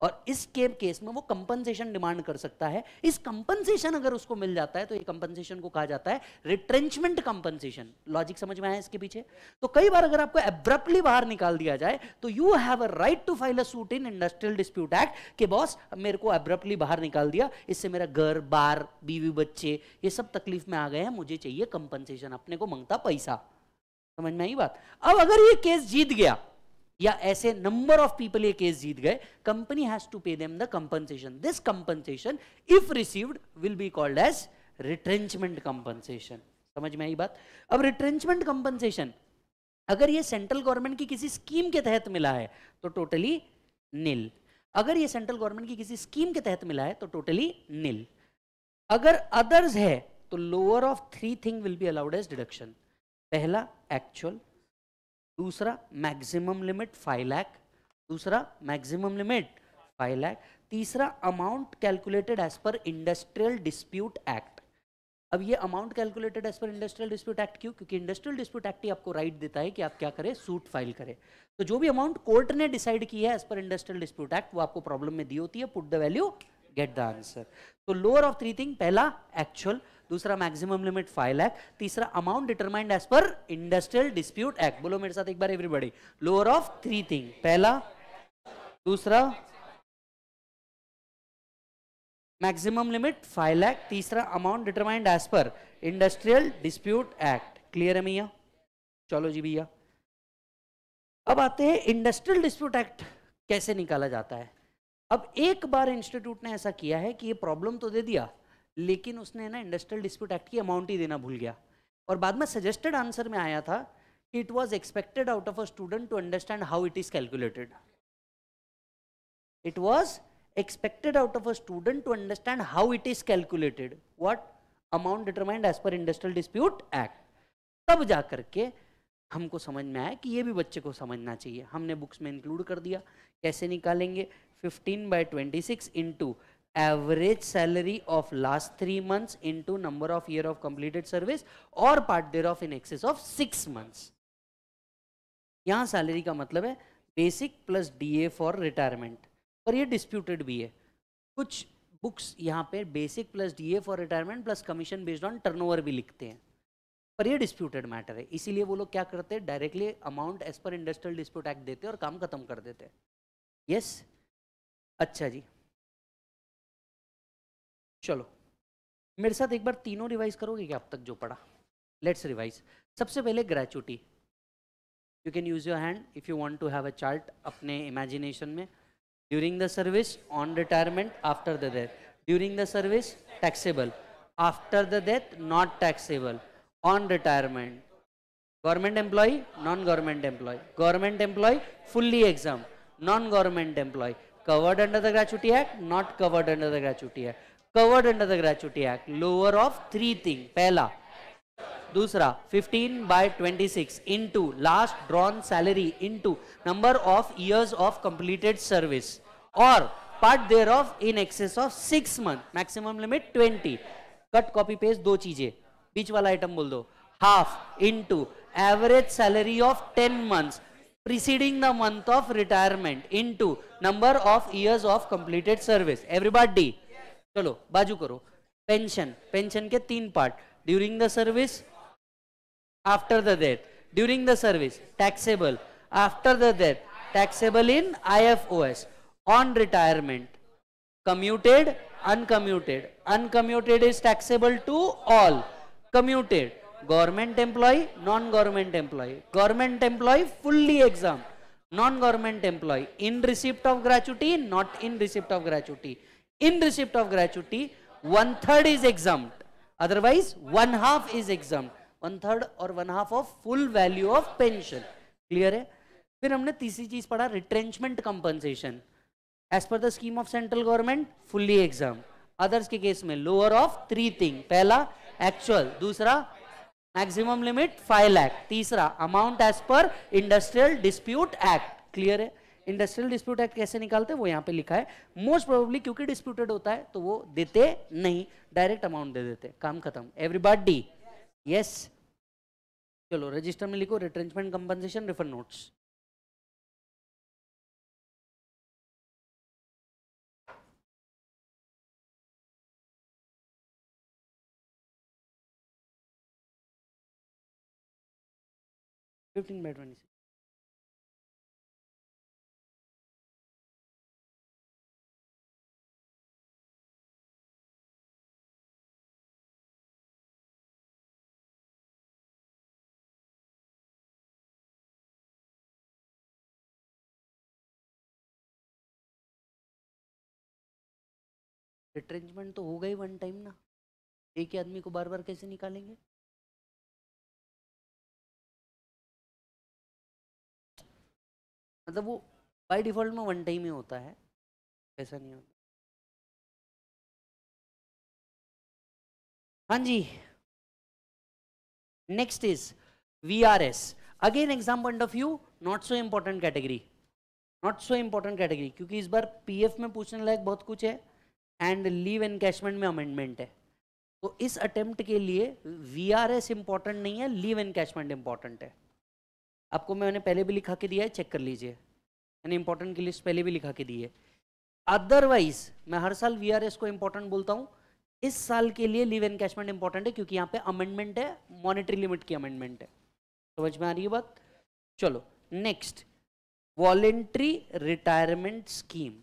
और इस केम केस में वो कंपनसेशन डिमांड कर सकता है इस कंपनसेशन अगर उसको मिल जाता है तो ये कंपनसेशन को कहा जाता है रिट्रेंचमेंट कंपनसेशन लॉजिक समझ में आया इसके पीछे तो कई बार अगर आपको एब्रप्टली बाहर निकाल दिया जाए तो you have a right to file a suit in industrial dispute act के बॉस मेरे को एब्रप्टली बाहर निकाल दिया इससे मेरा घर बार बीवी बच्चे ये सब तकलीफ में आ गए हैं मुझे चाहिए कंपनसेशन अपने को मंगता पैसा समझ में आई बात अब अगर ये केस जीत गया या ऐसे नंबर ऑफ पीपल ये केस जीत गए company has to pay them the compensation this compensation if received will be called as retrenchment compensation समझ में आई बात अब रिट्रेंचमेंट कंपनसेशन अगर ये सेंट्रल गवर्नमेंट की किसी स्कीम के तहत मिला है तो टोटली नील अगर ये सेंट्रल गवर्नमेंट की किसी स्कीम के तहत मिला है तो टोटली नील अगर अदर्स है तो lower of three thing will be allowed as deduction पहला एक्चुअल दूसरा मैक्सिमम लिमिट फाइव लैख दूसरा मैक्सिमम लिमिट फाइव लैख तीसरा amount calculated as per industrial dispute act अब ये amount calculated as per industrial dispute act क्यों क्योंकि इंडस्ट्रियल डिस्प्यूट एक्ट ही आपको right देता है कि आप क्या करें सूट फाइल करें तो जो भी अमाउंट कोर्ट ने डिसाइड किया है as per industrial dispute act वो आपको प्रॉब्लम में दी होती है put the value get the answer तो लोअर ऑफ थ्री थिंग पहला एक्चुअल दूसरा मैक्सिमम लिमिट फाइव लैख तीसरा amount determined as per industrial dispute act बोलो मेरे साथ एक बार everybody lower of three thing पहला दूसरा मैक्सिमम लिमिट फाइव लैख तीसरा amount determined as per industrial dispute act clear है भैया चलो जी भैया अब आते हैं इंडस्ट्रियल डिस्प्यूट एक्ट कैसे निकाला जाता है अब एक बार इंस्टीट्यूट ने ऐसा किया है कि ये प्रॉब्लम तो दे दिया लेकिन उसने ना इंडस्ट्रियल डिस्प्यूट एक्ट की अमाउंट ही देना भूल गया और बाद में सजेस्टेड आंसर में आया था कि it was expected out of a student to understand how it is calculated it was expected out of a student to understand how it is calculated what amount determined as per industrial dispute act तब जा करके हमको समझ में आया कि ये भी बच्चे को समझना चाहिए हमने बुक्स में इंक्लूड कर दिया कैसे निकालेंगे 15 by 26 six into average salary of last three months into number of year of completed service और part there of in excess of six months यहाँ सैलरी का मतलब है basic plus DA for retirement और ये डिस्प्यूटेड भी है कुछ बुक्स यहाँ पे basic plus DA for retirement plus commission based on turnover भी लिखते हैं पर ये डिस्प्यूटेड मैटर है इसीलिए वो लोग क्या करते हैं directly amount as per industrial dispute act देते हैं और काम खत्म कर देते हैं यस yes? अच्छा जी चलो मेरे साथ एक बार तीनों रिवाइज करोगे क्या अब तक जो पढ़ा लेट्स रिवाइज सबसे पहले gratuity you can use your hand if you want to have a chart अपने इमेजिनेशन में during the service on retirement after the death during the service taxable after the death not taxable on retirement government employ non government employ government employ fully exam non government employee covered under the gratuity act not covered under the gratuity act covered under the gratuity act lower of three thing pehla दूसरा 15 by 26 into last drawn salary into number of years of completed service और part there of in excess of six month maximum limit 20 cut copy paste दो चीजें बीच वाला item बोल दो half into average salary of 10 months preceding the month of retirement into number of years of completed service everybody चलो बाजू करो pension pension के तीन part during the service after the death during the service taxable after the death taxable in IFOS on retirement commuted uncommuted uncommuted is taxable to all commuted government employ non government employ government employ fully exam non government employ in receipt of gratuity not in receipt of gratuity in receipt of gratuity, one third is exempt. Otherwise, one half is exempt. One third और one half of full value of pension. Clear है? फिर हमने तीसरी चीज पढ़ा retrenchment compensation. As per the scheme of central government, fully exempt. Others के case में lower of three thing. पहला actual, दूसरा maximum limit 5 lakh, तीसरा amount as per industrial dispute act. Clear है? इंडस्ट्रियल डिस्प्यूट एक्ट कैसे निकालते हैं वो यहाँ पे लिखा है मोस्ट प्रोबेबली क्योंकि डिस्प्यूटेड होता है तो वो देते नहीं डायरेक्ट अमाउंट दे देते काम खत्म एवरीबॉडी यस चलो रजिस्टर में लिखो retrenchment compensation refer notes fifteen by twenty retrenchment तो होगा ही वन टाइम ना एक ही आदमी को बार बार कैसे निकालेंगे मतलब वो बाय डिफॉल्ट में वन टाइम ही होता है ऐसा नहीं होता हाँ जी next is V R S again exam point of view not so important category not so important category क्योंकि इस बार पीएफ में पूछने लायक बहुत कुछ है एंड लीव एनकैशमेंट में अमेंडमेंट है तो इस अटेम्प्ट के लिए वी आर एस इंपॉर्टेंट नहीं है लीव एनकैशमेंट इंपॉर्टेंट है आपको मैंने पहले भी लिखा के दिया है चेक कर लीजिए मैंने इंपॉर्टेंट की लिस्ट पहले भी लिखा के दी है अदरवाइज मैं हर साल वी आर एस को इंपॉर्टेंट बोलता हूँ इस साल के लिए लीव एनकैशमेंट इंपॉर्टेंट है क्योंकि यहाँ पे अमेंडमेंट है मॉनिटरी लिमिट की अमेंडमेंट है समझ में आ रही है बात चलो next voluntary retirement scheme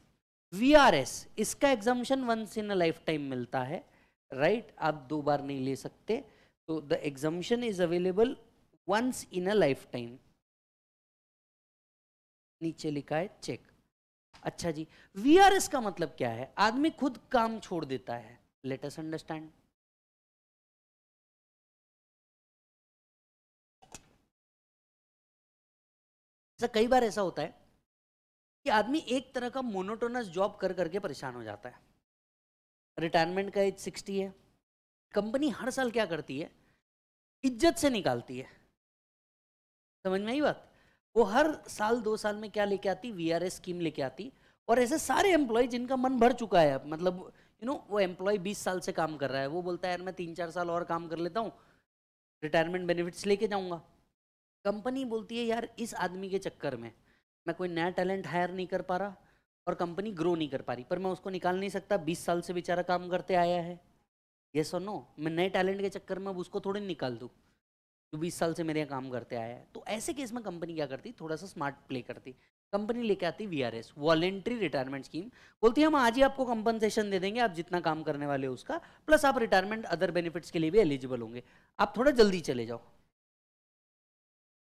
VRS इसका exemption once in a life time मिलता है राइट right? आप दो बार नहीं ले सकते तो the exemption is available once in a life time नीचे लिखा है चेक अच्छा जी वीआरएस का मतलब क्या है आदमी खुद काम छोड़ देता है लेटेस्ट अंडरस्टैंड अच्छा, कई बार ऐसा होता है कि आदमी एक तरह का मोनोटोनस जॉब कर करके परेशान हो जाता है रिटायरमेंट का एज सिक्सटी है कंपनी हर साल क्या करती है इज्जत से निकालती है समझ में आई बात वो हर साल दो साल में क्या लेके आती वी आर एस स्कीम लेके आती और ऐसे सारे एम्प्लॉय जिनका मन भर चुका है मतलब यू नो वो एम्प्लॉय बीस साल से काम कर रहा है वो बोलता है यार मैं तीन चार साल और काम कर लेता हूँ रिटायरमेंट बेनिफिट्स लेके जाऊँगा कंपनी बोलती है यार इस आदमी के चक्कर में मैं कोई नया टैलेंट हायर नहीं कर पा रहा और कंपनी ग्रो नहीं कर पा रही पर मैं उसको निकाल नहीं सकता बीस साल से बेचारा काम करते आया है ये सो नो मैं नए टैलेंट के चक्कर में अब उसको थोड़ी निकाल दूँ जो बीस साल से मेरे यहाँ काम करते आया है तो ऐसे केस में कंपनी क्या करती थोड़ा सा स्मार्ट प्ले करती कंपनी लेके आती V R S voluntary retirement scheme बोलती है हम आज ही आपको कंपनसेशन दे देंगे आप जितना काम करने वाले हो उसका प्लस आप रिटायरमेंट अदर बेनिफिट्स के लिए भी एलिजिबल होंगे आप थोड़ा जल्दी चले जाओ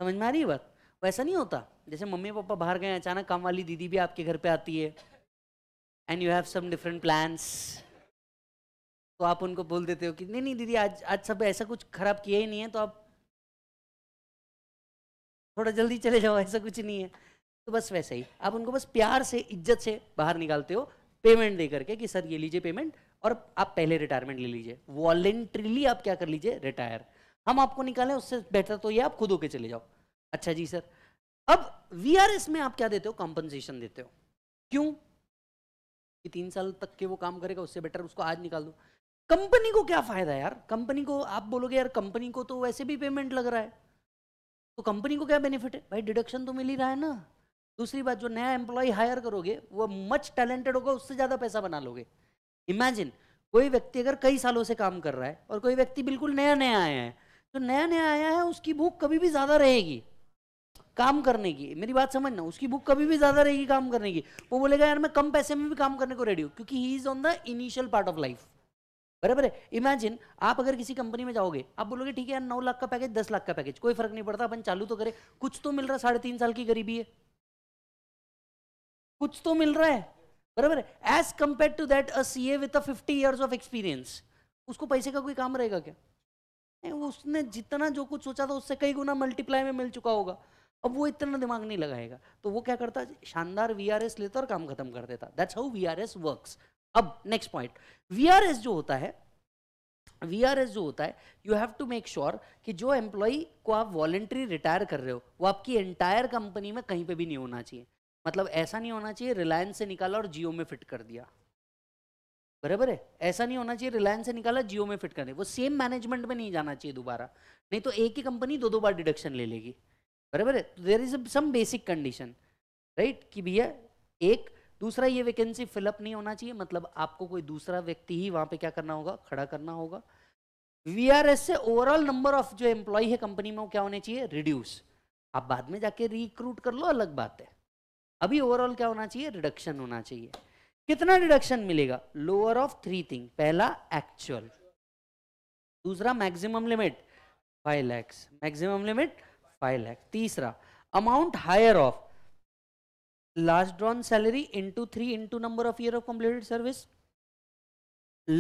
समझ में आ रही है बात वैसा नहीं होता जैसे मम्मी पापा बाहर गए अचानक काम वाली दीदी भी आपके घर पे आती है and you have some different plans तो आप उनको बोल देते हो कि नहीं नहीं दीदी आज आज सब ऐसा कुछ खराब किया ही नहीं है तो आप थोड़ा जल्दी चले जाओ ऐसा कुछ नहीं है तो बस वैसा ही आप उनको बस प्यार से इज्जत से बाहर निकालते हो पेमेंट दे करके कि सर ये लीजिए पेमेंट और आप पहले रिटायरमेंट ले लीजिए वॉलेंट्रीली आप क्या कर लीजिए रिटायर हम आपको निकालें उससे बेहतर तो ये आप खुद होके चले जाओ अच्छा जी सर अब वीआरएस में आप क्या देते हो कॉम्पनसेशन देते हो क्यों कि तीन साल तक के वो काम करेगा उससे बेटर उसको आज निकाल दो कंपनी को क्या फायदा यार कंपनी को आप बोलोगे यार कंपनी को तो वैसे भी पेमेंट लग रहा है तो कंपनी को क्या बेनिफिट है भाई डिडक्शन तो मिल ही रहा है ना दूसरी बात जो नया एम्प्लॉय हायर करोगे वो मच टैलेंटेड होगा उससे ज़्यादा पैसा बना लोगे इमेजिन कोई व्यक्ति अगर कई सालों से काम कर रहा है और कोई व्यक्ति बिल्कुल नया नया आया है तो नया नया आया है उसकी भूख कभी भी ज़्यादा रहेगी काम करने की मेरी बात समझना उसकी बुक कभी भी ज़्यादा रहेगी काम करने की वो बोलेगा यार मैं कम पैसे में भी काम करने को रेडी हूँ क्योंकि he is on the initial part of life बराबर है इमेजिन आप अगर किसी कंपनी में जाओगे आप बोलोगे ठीक है यार नौ लाख का पैकेज दस लाख का पैकेज कोई फर्क नहीं पड़ता अपन चालू तो करें कुछ तो मिल रहा है साढ़े तीन साल की गरीबी है कुछ तो मिल रहा है बराबर है as compare to that a C A with fifty years of experience उसको पैसे का कोई काम रहेगा क्या उसने जितना जो कुछ सोचा था उससे कई गुना मल्टीप्लाई में मिल चुका होगा अब वो इतना दिमाग नहीं लगाएगा तो वो क्या करता शानदार वी लेता और काम खत्म कर देता that's how V R S works अब next point V R S जो होता है वी आर एस जो होता है you have to make sure कि जो एम्प्लॉय को आप वॉलेंट्री रिटायर कर रहे हो वो आपकी एंटायर कंपनी में कहीं पर भी नहीं होना चाहिए मतलब ऐसा नहीं होना चाहिए रिलायंस से निकाला और जियो में फिट कर दिया बराबर है ऐसा नहीं होना चाहिए रिलायंस से निकाला जियो में फिट कर वो सेम मैनेजमेंट में नहीं जाना चाहिए दोबारा नहीं तो एक ही कंपनी दो दो बार डिडक्शन ले लेगी बराबर है there is some basic condition right कि भैया एक दूसरा ये वैकेंसी फिलअप नहीं होना चाहिए मतलब आपको कोई दूसरा व्यक्ति ही वहाँ पे क्या करना होगा खड़ा करना होगा वी आर एस से ओवरऑल नंबर ऑफ जो एम्प्लॉय है कंपनी में वो क्या होने चाहिए रिड्यूस आप बाद में जाके रिक्रूट कर लो अलग बात है अभी ओवरऑल क्या होना चाहिए रिडक्शन होना चाहिए कितना रिडक्शन मिलेगा लोअर ऑफ थ्री थिंग पहला एक्चुअल दूसरा maximum limit five lakhs maximum limit five lakh तीसरा amount higher of last drawn salary into three into number of year of completed service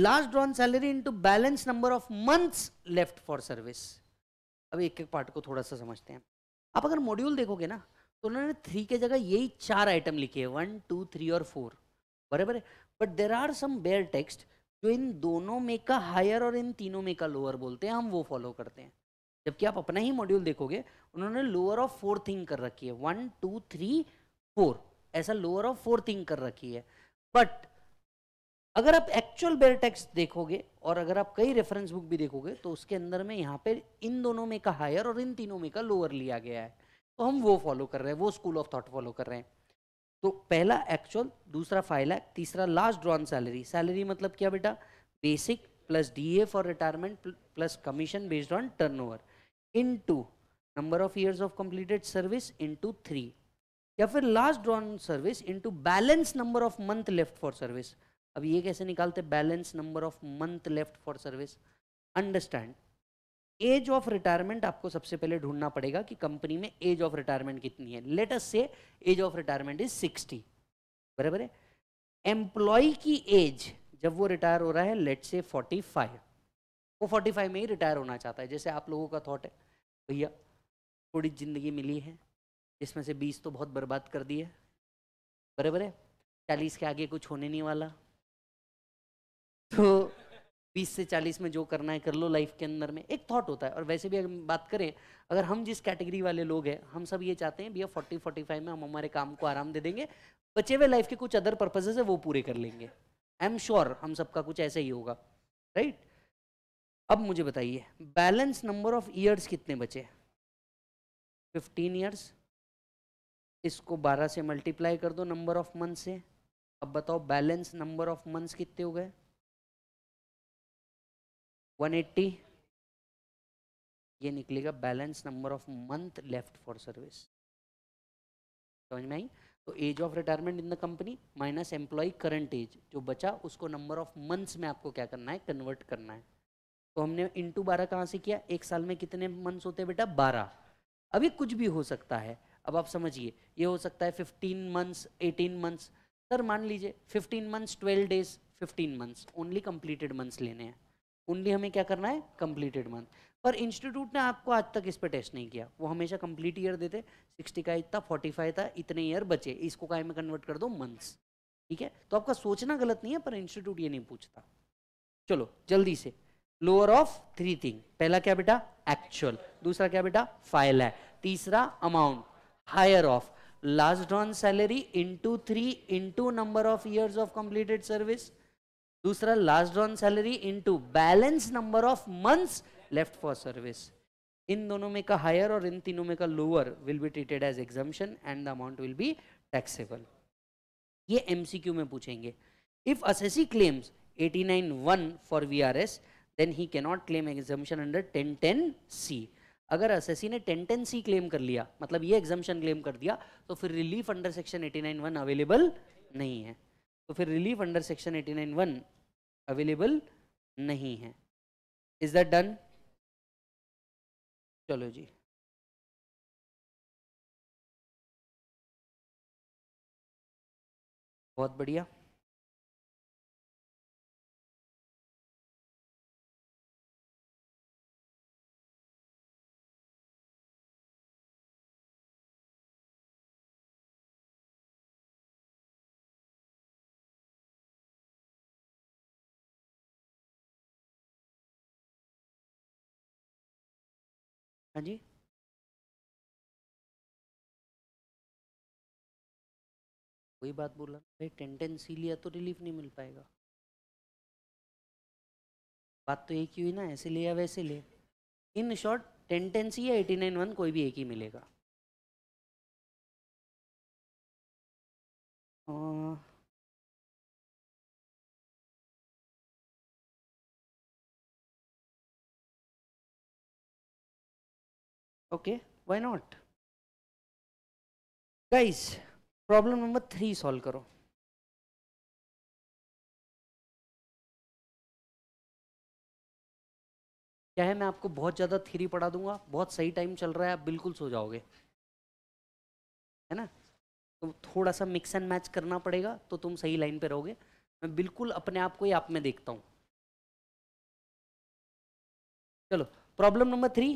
last drawn salary into balance number of months left for service अब एक एक part को थोड़ा सा समझते हैं आप अगर मॉड्यूल देखोगे ना तो उन्होंने थ्री के जगह यही चार आइटम लिखे हैं वन टू थ्री और फोर बराबर है but there are some bare text जो इन दोनों में का हायर और इन तीनों में का लोअर बोलते हैं हम वो फॉलो करते हैं जबकि आप अपना ही मॉड्यूल देखोगे उन्होंने लोअर ऑफ फोर थिंग कर रखी है वन टू थ्री फोर ऐसा लोअर ऑफ फोर थिंग कर रखी है बट अगर आप एक्चुअल बेयर देखोगे और अगर आप कई रेफरेंस बुक भी देखोगे तो उसके अंदर में यहाँ पे इन दोनों में का हायर और इन तीनों में का लोअर लिया गया है तो हम वो फॉलो कर रहे हैं वो स्कूल ऑफ थॉट फॉलो कर रहे हैं तो पहला एक्चुअल दूसरा फाइल है तीसरा लास्ट ड्रॉन सैलरी सैलरी मतलब क्या बेटा basic plus DA for retirement plus commission based on turnover number of of of completed service into three या फिर last drawn service into balance number of month left for service अब ये कैसे निकालते balance number of month left for service understand age of retirement आपको सबसे पहले ढूंढना पड़ेगा कि कंपनी में एज ऑफ रिटायरमेंट कितनी है लेटेस्ट से age of retirement is sixty बराबर है एम्प्लॉय की एज जब वो रिटायर हो रहा है लेट से फोर्टी फाइव वो फोर्टी फाइव में ही रिटायर होना चाहता है जैसे आप लोगों का थॉट है भैया थोड़ी ज़िंदगी मिली है जिसमें से बीस तो बहुत बर्बाद कर दिए बराबर है चालीस के आगे कुछ होने नहीं वाला तो बीस से चालीस में जो करना है कर लो लाइफ के अंदर में एक थॉट होता है और वैसे भी अगर बात करें अगर हम जिस कैटेगरी वाले लोग हैं हम सब ये चाहते हैं भैया फोर्टी फोर्टी फाइव में हम हमारे काम को आराम दे देंगे बचे हुए लाइफ के कुछ अदर पर्पजेज है वो पूरे कर लेंगे आई एम श्योर हम सबका कुछ ऐसा ही होगा राइट right? अब मुझे बताइए बैलेंस नंबर ऑफ ईयर्स कितने बचे फिफ्टीन ईयर्स इसको बारह से मल्टीप्लाई कर दो नंबर ऑफ मंथ से अब बताओ बैलेंस नंबर ऑफ मंथ्स कितने हो गए 180 ये निकलेगा balance number of month left for service समझ में आई तो age of retirement in the company minus employ current age जो बचा उसको नंबर ऑफ मंथ्स में आपको क्या करना है कन्वर्ट करना है तो हमने इंटू बारह कहाँ से किया एक साल में कितने मंथ्स होते हैं बेटा बारह अभी कुछ भी हो सकता है अब आप समझिए ये हो सकता है fifteen months eighteen months sir मान लीजिए fifteen months twelve days fifteen months only completed months लेने हैं ओनली हमें क्या करना है कंप्लीटेड मंथ पर इंस्टीट्यूट ने आपको आज तक इस पर टेस्ट नहीं किया वो हमेशा कंप्लीट ईयर देते सिक्सटी का था फोर्टी फाइव था इतने ईयर बचे इसको काय में कन्वर्ट कर दो मंथ्स ठीक है तो आपका सोचना गलत नहीं है पर इंस्टीट्यूट ये नहीं पूछता चलो जल्दी से लोअर ऑफ थ्री थिंग पहला क्या बेटा एक्चुअल दूसरा क्या बेटा फाइल है तीसरा amount higher of last on salary into three into number of years of completed service दूसरा last on salary into balance number of months left for service इन दोनों में का हायर और इन तीनों में का lower will be treated as exemption and the amount will be taxable ये एमसीक्यू में पूछेंगे if assessee claims 89.1 for VRS are then he cannot claim exemption under ten ten C अगर असेसी ने टेन टेन सी क्लेम कर लिया मतलब ये एग्जामेशन claim कर दिया तो फिर relief under section eighty nine one available नहीं है तो फिर relief under section eighty nine one available नहीं है इज दैट डन चलो जी बहुत बढ़िया हाँ जी वही बात बोला भाई टेंडेंसी लिया तो रिलीफ नहीं मिल पाएगा बात तो एक ही हुई ना ऐसे लिया वैसे लिया इन शॉर्ट टेंडेंसी या एटी नाइन वन कोई भी एक ही मिलेगा okay why not guys problem number 3 solve karo क्या है मैं आपको बहुत ज़्यादा थ्री पढ़ा दूंगा बहुत सही टाइम चल रहा है आप बिल्कुल सो जाओगे है ना तो थोड़ा सा मिक्स एंड मैच करना पड़ेगा तो तुम सही लाइन पे रहोगे मैं बिल्कुल अपने आप को ही आप में देखता हूँ चलो प्रॉब्लम नंबर थ्री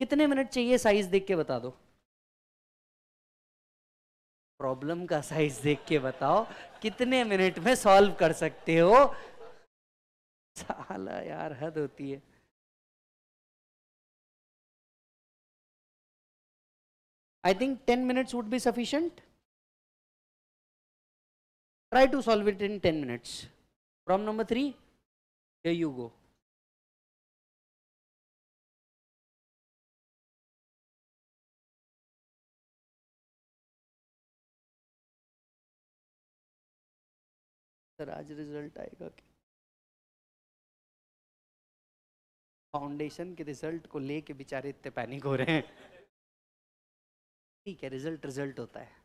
कितने मिनट चाहिए साइज देख के बता दो प्रॉब्लम का साइज देख के बताओ कितने मिनट में सॉल्व कर सकते हो साला यार हद होती है I think ten minutes would be sufficient try to solve it in ten minutes problem number three you go sir आज रिजल्ट आएगा क्या फाउंडेशन के रिजल्ट को लेके बेचारे इतने पैनिक हो रहे हैं ठीक है रिजल्ट रिजल्ट होता है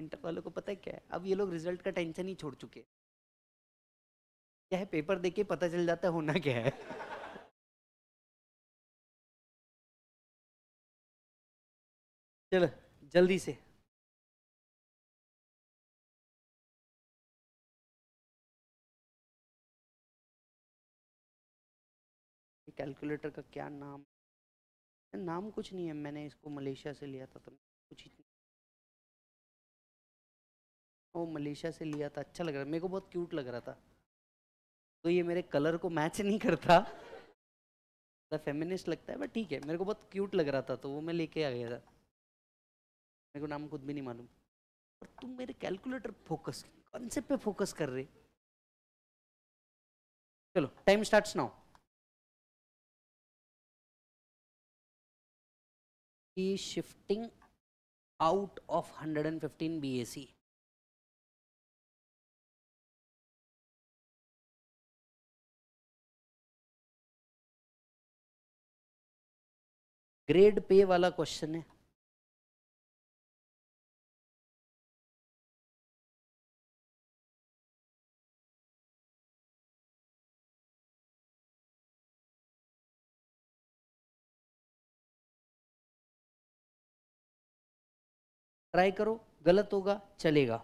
इंटर वालों को पता है क्या है अब ये लोग रिजल्ट का टेंशन ही छोड़ चुके हैं क्या है पेपर के पता चल जाता है होना क्या है चलो जल्दी से कैलकुलेटर का क्या नाम नाम कुछ नहीं है मैंने इसको मलेशिया से लिया था तो कुछ वो मलेशिया से लिया था अच्छा लग रहा मेरे को बहुत क्यूट लग रहा था तो ये मेरे कलर को मैच नहीं करता फेमिनिस्ट लगता है बट ठीक है मेरे को बहुत क्यूट लग रहा था तो वो मैं लेके आ गया था मेरे को नाम खुद भी नहीं मालूम पर तुम मेरे कैलकुलेटर फोकस कॉन्सेप्ट पे फोकस कर रहे चलो time start now be shifting out of 115 BAC. Grade पे वाला क्वेश्चन है ट्राई करो गलत होगा चलेगा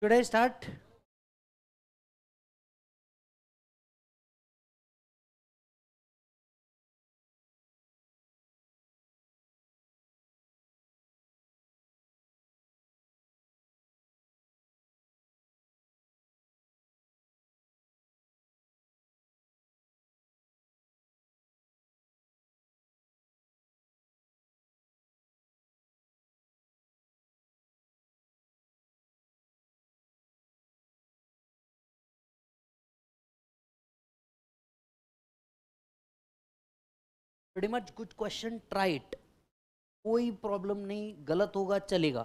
Should I start? Very much good question try it कोई प्रॉब्लम नहीं गलत होगा चलेगा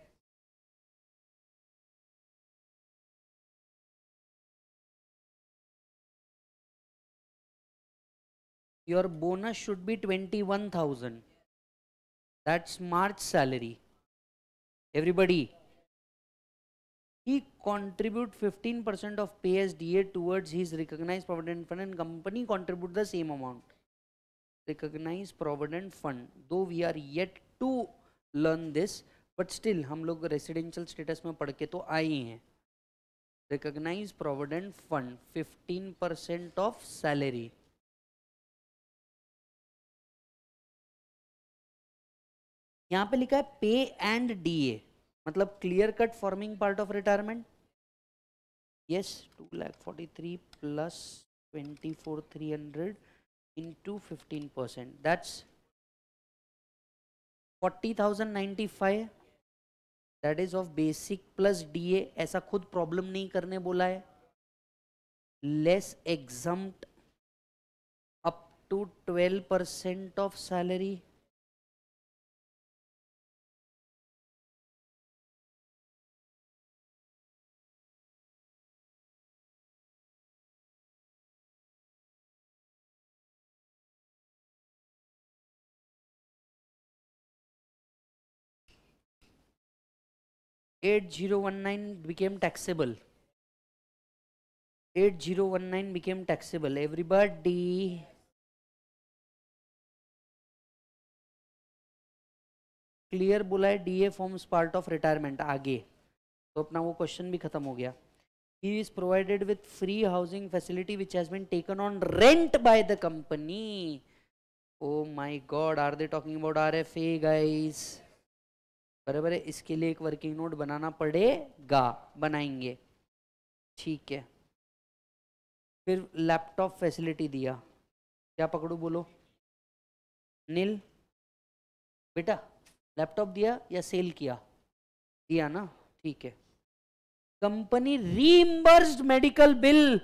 your bonus should be 21000 that's march salary everybody he contribute 15% of psda towards his recognized provident fund and company contribute the same amount recognized provident fund though we are yet to learn this but still हम log residential status mein पढ़ के तो आए हैं recognize provident fund 15 of salary salary यहां पे लिखा है पे एंड डीए मतलब clear cut forming part of retirement yes two lakh forty three plus twenty four three hundred into fifteen percent that's forty thousand ninety five that is of basic plus D A ऐसा खुद problem नहीं करने बोला है less exempt up to twelve percent of salary 8019 became taxable 8019 became taxable everybody clear बोला है D A forms part of retirement आगे तो अपना वो क्वेश्चन भी खत्म हो गया he is provided with free housing facility which has been taken on rent by the company oh my God are they talking about R F A बराबर है इसके लिए एक वर्किंग नोट बनाना पड़ेगा बनाएंगे ठीक है फिर लैपटॉप फैसिलिटी दिया क्या पकड़ू बोलो नील बेटा लैपटॉप दिया या सेल किया दिया ना ठीक है company reimburse medical bill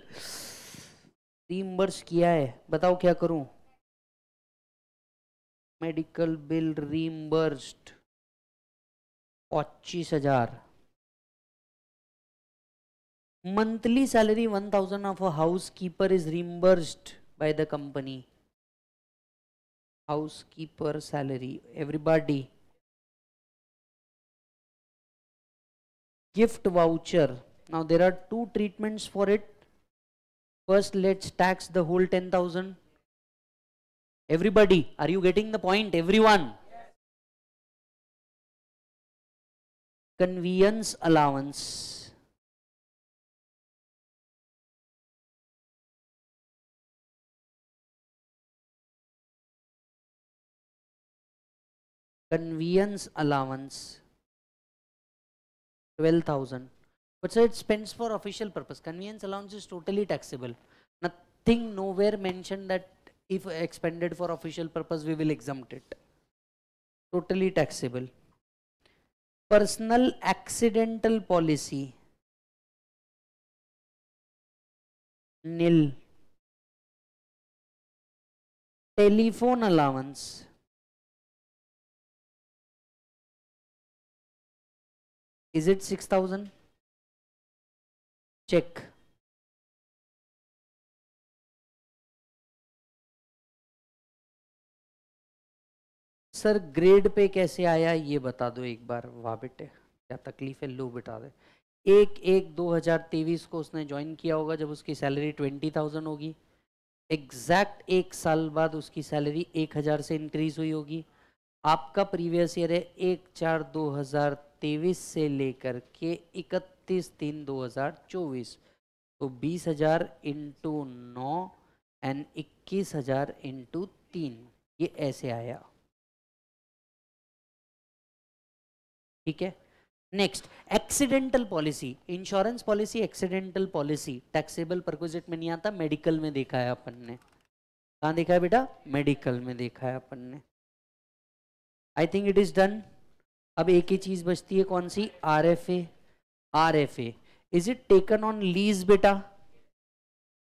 reimburse किया है बताओ क्या करूं मेडिकल बिल रीइंबर्स्ड पच्चीस monthly salary 1000 of a housekeeper is reimbursed by the company housekeeper salary everybody gift voucher now there are two treatments for it first let's tax the whole 10000 everybody are you getting the point everyone conveyance allowance conveyance allowance 12000 but so it spends for official purpose conveyance allowance is totally taxable nothing nowhere mentioned that if expended for official purpose we will exempt it totally taxable personal accidental policy nil telephone allowance is it 6000 check sir grade pay कैसे आया ये बता दो एक बार वाह बेटे क्या तकलीफ है लो बिटा दे एक एक दो हज़ार तेईस को उसने ज्वाइन किया होगा जब उसकी सैलरी ट्वेंटी थाउजेंड होगी एग्जैक्ट एक साल बाद उसकी सैलरी एक हज़ार से इंक्रीज़ हुई होगी आपका प्रीवियस ईयर है एक चार दो हज़ार तेईस से लेकर के इकतीस तीन दो हज़ार चौबीस तो बीस हज़ार इंटू नौ एंड इक्कीस हज़ार इंटू तीन ये ऐसे आया ठीक है next accidental policy insurance policy accidental policy taxable perquisite में नहीं आता मेडिकल में देखा है अपन ने कहा देखा है बेटा मेडिकल में देखा है अपन ने I think it is done अब एक ही चीज बचती है कौन सी R F A R F A is it taken on lease बेटा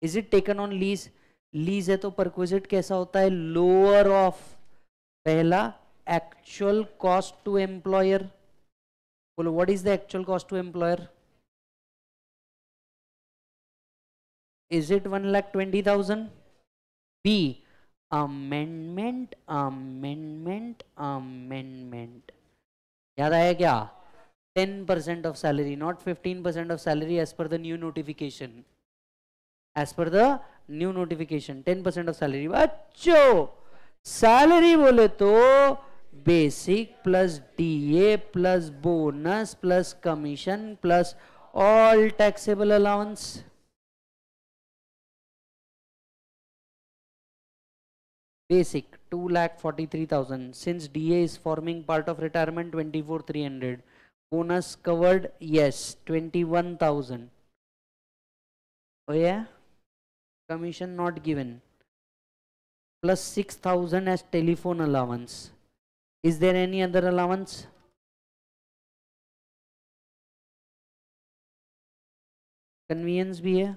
is it taken on lease lease है तो परकोजिट कैसा होता है लोअर ऑफ पहला एक्चुअल कॉस्ट टू एम्प्लॉयर बोलो what is the actual cost to employer is it one lakh twenty thousand B amendment amendment amendment याद आया क्या ten percent of salary not fifteen percent of salary as per the new notification as per the new notification ten percent of salary अच्छो salary बोले तो basic plus DA plus bonus plus commission plus all taxable allowance. Basic 2 lakh 43,000 since DA is forming part of retirement 24,300. Bonus covered yes 21,000. Oh yeah? Commission not given. Plus 6,000 as telephone allowance. is there any other allowance conveyance भी है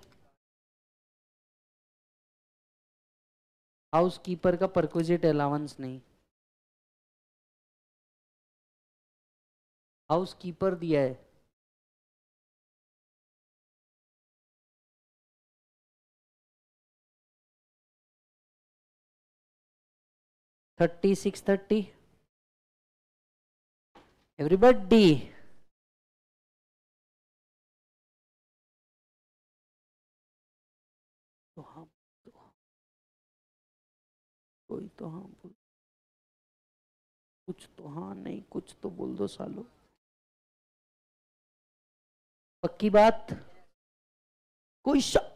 housekeeper का perquisite allowance नहीं housekeeper दिया है thirty six thirty everybody तो, तो हम कोई तो हाँ बोल कुछ तो हाँ नहीं कुछ तो बोल दो सालो पक्की बात कोई शक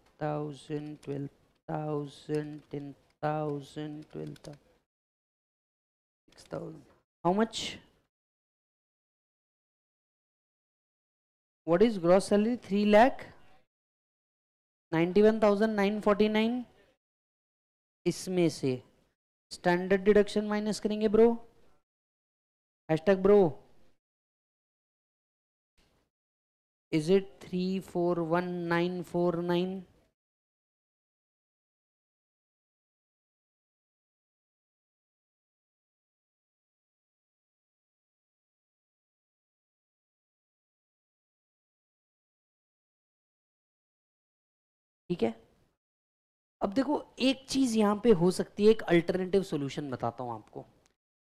thousand, twelve thousand, ten thousand, twelve thousand, six thousand. How much? What is gross salary? Three lakh ninety-one thousand nine forty-nine. इसमें से standard deduction minus करेंगे bro. Hashtag bro. Is it three four one nine four nine? ठीक है अब देखो एक चीज़ यहां पे हो सकती है एक अल्टरनेटिव सोल्यूशन बताता हूं आपको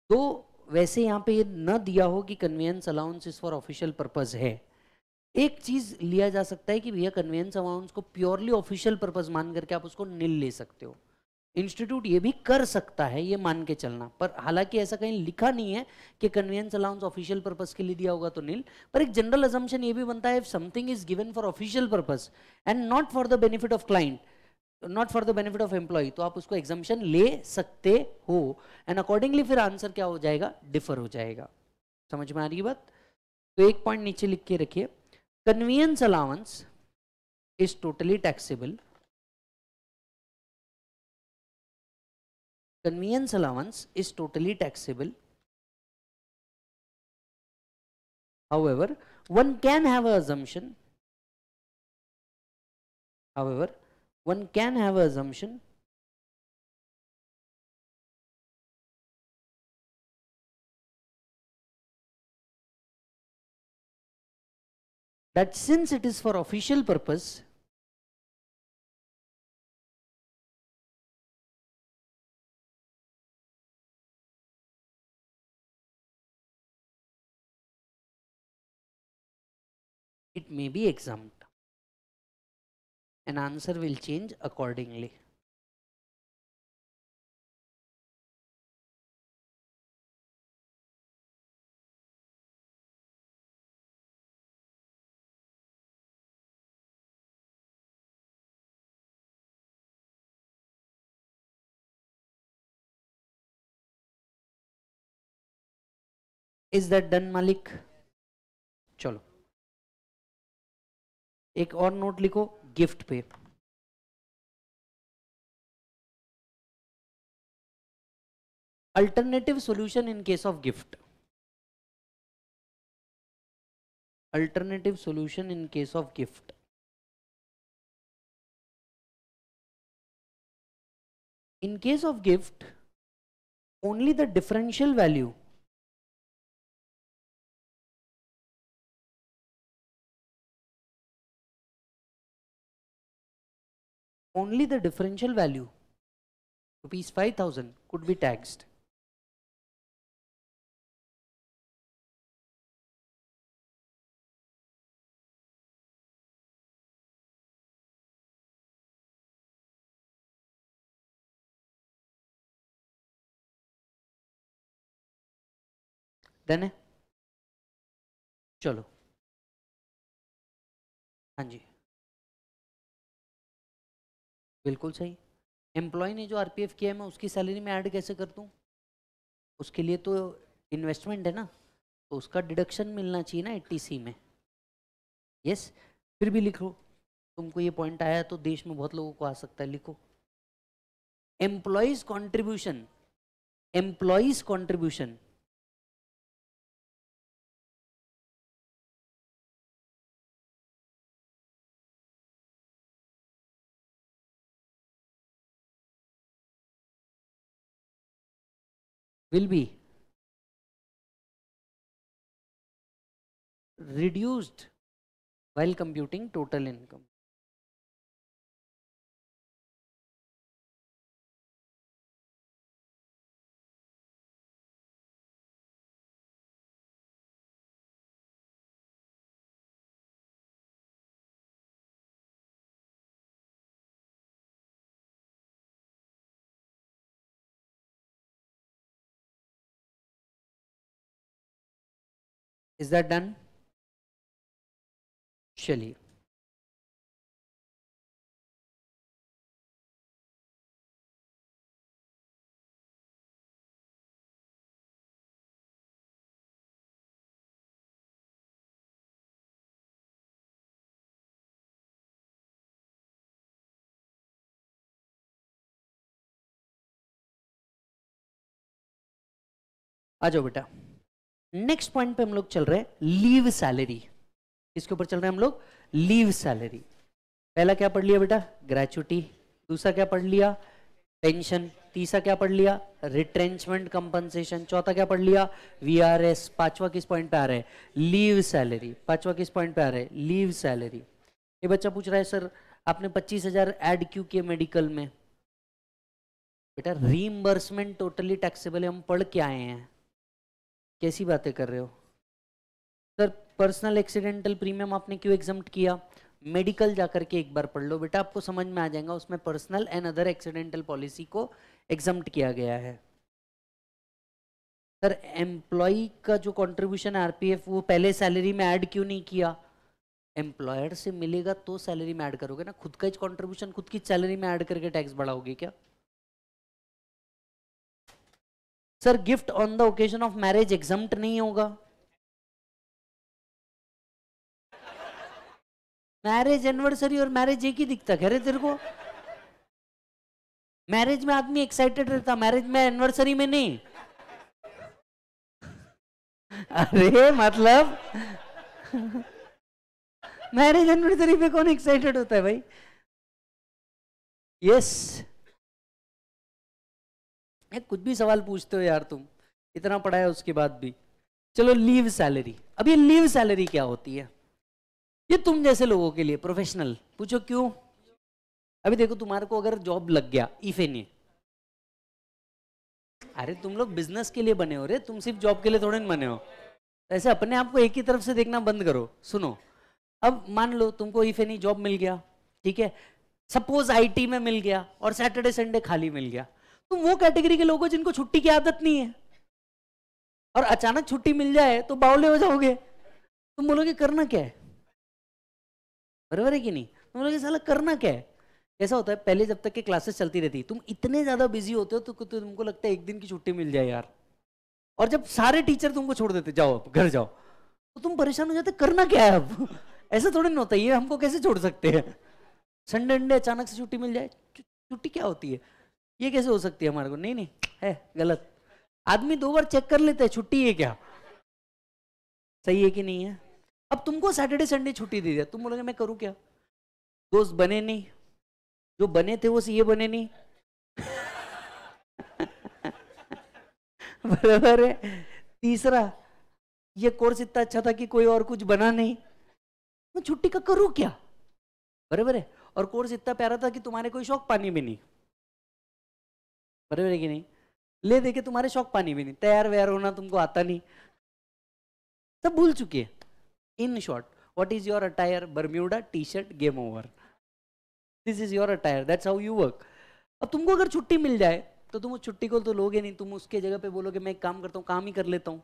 तो वैसे यहां पे ये न दिया हो कि conveyance allowance is for official purpose है एक चीज़ लिया जा सकता है कि भैया कन्वीनियंस अलाउंस को प्योरली ऑफिशियल पर्पज़ मान करके आप उसको नील ले सकते हो इंस्टीट्यूट ये भी कर सकता है ये मान के चलना पर हालांकि ऐसा कहीं लिखा नहीं है कि कन्वीनियंस अलाउंस ऑफिशियल पर्पज के लिए दिया होगा तो नील पर एक जनरल अजम्पन ये भी बनता है if something is given for official purpose and not for the benefit of client not for the benefit of employ तो आप उसको एग्जामेशन ले सकते हो एंड अकॉर्डिंगली फिर आंसर क्या हो जाएगा डिफर हो जाएगा समझ में आ रही बात तो एक पॉइंट नीचे लिख के रखिए conveyance allowance is totally taxable Conveyance allowance is totally taxable. However, one can have an assumption. However, one can have an assumption that since it is for official purpose it may be exempt. An answer will change accordingly. Is that done Malik? एक और note लिखो gift पे alternative solution in case of gift alternative solution in case of gift in case of gift only the differential value only the differential value rupees 5000 could be taxed done है चलो हाँ जी बिल्कुल सही employ ने जो RPF किया है मैं उसकी सैलरी में ऐड कैसे कर दूँ उसके लिए तो इन्वेस्टमेंट है ना तो उसका डिडक्शन मिलना चाहिए ना एटीसी में यस फिर भी लिखो तुमको ये पॉइंट आया तो देश में बहुत लोगों को आ सकता है लिखो employee's contribution employee's contribution will be reduced while computing total income. Is that done? Shelley. आ जाओ बेटा नेक्स्ट पॉइंट पे हम लोग चल रहे हैं लीव सैलरी इसके ऊपर चल रहे हैं हम लोग लीव सैलरी पहला क्या पढ़ लिया बेटा ग्रेचुटी दूसरा क्या पढ़ लिया पेंशन तीसरा क्या पढ़ लिया रिट्रेंचमेंट कंपनसेशन चौथा क्या पढ़ लिया वीआरएस पांचवा किस पॉइंट पे आ रहा है लीव सैलरी पांचवा किस पॉइंट पे आ रहा है लीव सैलरी ये बच्चा पूछ रहा है सर आपने पच्चीस हजार एड क्यों किए मेडिकल में बेटा रीइंबर्समेंट टोटली टैक्सेबल हम पढ़ के आए हैं कैसी बातें कर रहे हो सर पर्सनल एक्सीडेंटल प्रीमियम आपने क्यों एग्जाम किया मेडिकल जाकर के एक बार पढ़ लो बेटा आपको समझ में आ जाएगा उसमें personal and other accidental policy को एग्जाम किया गया है सर एम्प्लॉय का जो कंट्रीब्यूशन आरपीएफ वो पहले सैलरी में ऐड क्यों नहीं किया एम्प्लॉयर से मिलेगा तो सैलरी में ऐड करोगे ना खुद का कंट्रीब्यूशन खुद की सैलरी में ऐड करके टैक्स बढ़ाओगे क्या sir gift on the occasion of marriage exam नहीं होगा मैरिज एनिवर्सरी और मैरिज एक ही दिखता कह रहे तेरे को मैरिज में आदमी एक्साइटेड रहता मैरिज में एनिवर्सरी में नहीं अरे मतलब मैरिज एनिवर्सरी पे कौन एक्साइटेड होता है भाई यस yes. है कुछ भी सवाल पूछते हो यार तुम इतना पढ़ा है उसके बाद भी चलो लीव सैलरी अब ये लीव सैलरी क्या होती है ये तुम जैसे लोगों के लिए प्रोफेशनल पूछो क्यों अभी देखो तुम्हारे को अगर जॉब लग गया इफ इफेनी अरे तुम लोग बिजनेस के लिए बने हो रे तुम सिर्फ जॉब के लिए थोड़े बने हो ऐसे अपने आप को एक ही तरफ से देखना बंद करो सुनो अब मान लो तुमको इफ एनी जॉब मिल गया ठीक है सपोज आईटी में मिल गया और सैटरडे संडे खाली मिल गया तुम वो कैटेगरी के लोग हो जिनको छुट्टी की आदत नहीं है और अचानक छुट्टी मिल जाए तो बावले हो जाओगे तुम बोलोगे करना क्या है बराबर है कि नहीं तुम बोलोगे साला करना क्या है कैसा होता है पहले जब तक के क्लासेस चलती रहती तुम इतने ज़्यादा बिजी होते हो तो तुमको लगता है एक दिन की छुट्टी मिल जाए यार और जब सारे टीचर तुमको छोड़ देते जाओ घर जाओ तो तुम परेशान हो जाते करना क्या है अब ऐसा थोड़ी ना होता ये हमको कैसे छोड़ सकते हैं संडे अंडे अचानक से छुट्टी मिल जाए छुट्टी क्या होती है ये कैसे हो सकती है हमारे को नहीं नहीं है गलत आदमी दो बार चेक कर लेता है छुट्टी है क्या सही है कि नहीं है अब तुमको सैटरडे संडे छुट्टी दे दिया तुम बोलोगे मैं करूँ क्या दोस्त बने नहीं जो बने थे वो ये बने नहीं बराबर है तीसरा ये कोर्स इतना अच्छा था कि कोई और कुछ बना नहीं मैं छुट्टी का करूँ क्या बराबर है और कोर्स इतना प्यारा था कि तुम्हारे कोई शौक पानी में नहीं बरबर है कि नहीं ले देखे तुम्हारे शौक पानी भी नहीं तैयार व्यार होना तुमको आता नहीं सब भूल चुकी है in short what is your attire Bermuda T shirt game over this is your attire that's how you work अब तुमको अगर छुट्टी मिल जाए तो तुम उस छुट्टी को तो लोगे नहीं तुम उसके जगह पे बोलोगे मैं एक काम करता हूँ काम ही कर लेता हूँ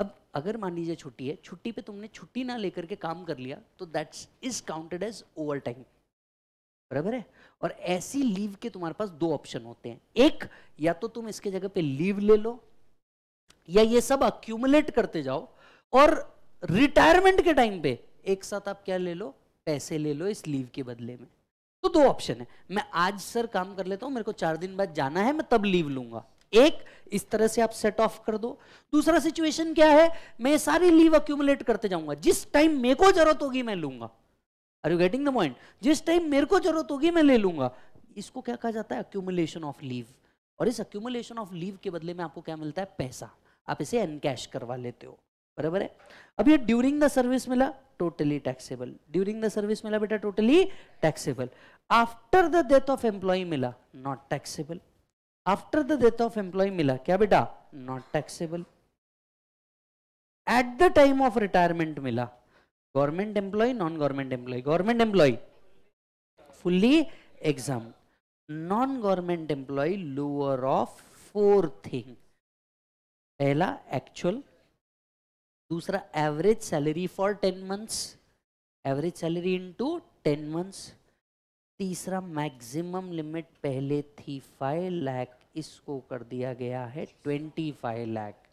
अब अगर मान लीजिए छुट्टी है छुट्टी पे तुमने छुट्टी ना लेकर के काम कर लिया तो that's is counted as over time बराबर है और ऐसी लीव के तुम्हारे पास दो ऑप्शन होते हैं एक या तो तुम इसके जगह पे लीव ले लो या ये सब अक्यूमुलेट करते जाओ और रिटायरमेंट के टाइम पे एक साथ आप क्या ले लो पैसे ले लो इस लीव के बदले में तो दो ऑप्शन है मैं आज सर काम कर लेता हूं मेरे को चार दिन बाद जाना है मैं तब लीव लूंगा एक इस तरह से आप सेट ऑफ कर दो दूसरा सिचुएशन क्या है मैं सारी लीव अक्यूमुलेट करते जाऊंगा जिस टाइम मेरे को जरूरत होगी मैं लूंगा are you getting the point जिस टाइम मेरे को जरूरत होगी मैं ले लूंगा इसको क्या कहा जाता है अक्यूमुलेशन ऑफ लीव और इस अक्यूमुलेशन ऑफ लीव के बदले में आपको क्या मिलता है पैसा आप इसे एनकैश करवा लेते हो बराबर है अब ये ड्यूरिंग द सर्विस मिला totally taxable during the service मिला बेटा totally taxable after the death of employ मिला not taxable after the death of employ मिला क्या बेटा not taxable at the time of retirement मिला government employ non government employ government employ fully exempt non government employ lower of four thing पहला actual दूसरा average salary for ten months average salary into ten months तीसरा maximum limit पहले थी five lakh इसको कर दिया गया है ट्वेंटी फाइव लाख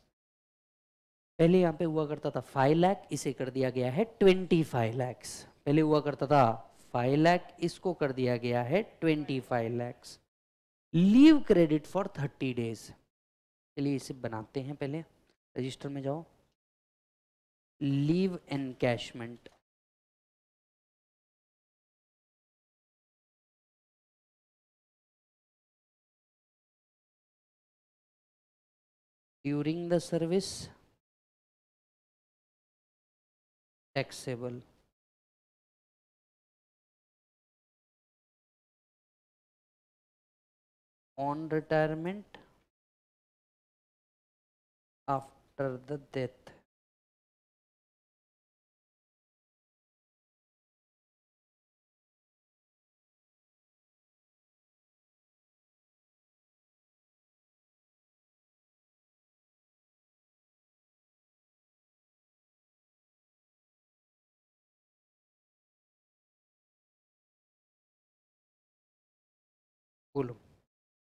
पहले यहां पे हुआ करता था फाइव लैख इसे कर दिया गया है ट्वेंटी फाइव लैक्स पहले हुआ करता था फाइव लैख इसको कर दिया गया है twenty five lakhs leave credit for thirty days चलिए इसे बनाते हैं पहले रजिस्टर में जाओ leave encashment during the service taxable on retirement after the death बोलो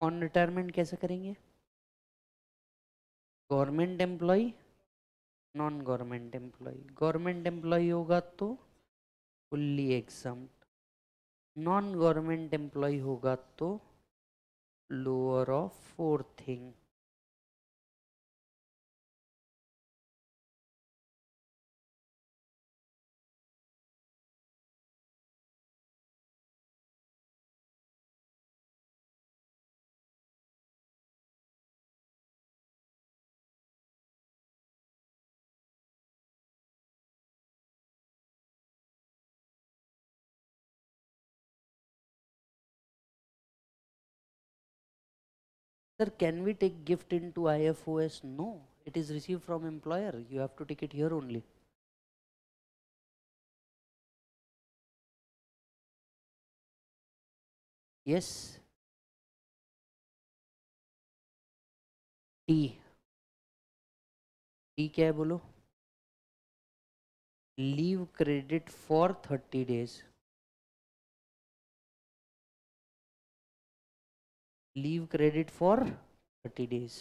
ऑन रिटायरमेंट कैसे करेंगे government employ non government employ government employ होगा तो fully exam non government employ होगा तो lower of four thing Sir, can we take gift into IFOS? No, it is received from employer. You have to take it here only. Yes. T. T क्या है बोलो leave credit for thirty days leave credit for 30 days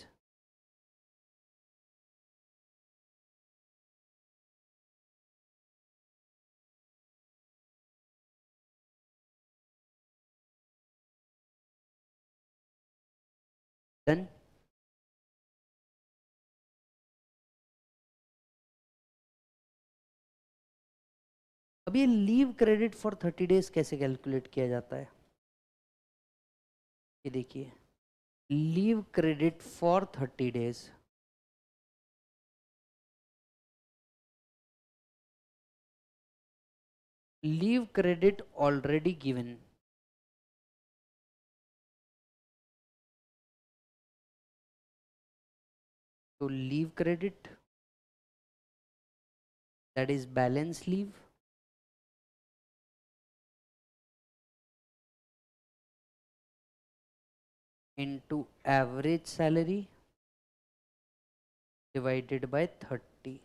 done अब ये leave credit for thirty days कैसे calculate किया जाता है ये देखिए leave credit for thirty days leave credit already given तो leave credit that is balance leave into average salary divided by 30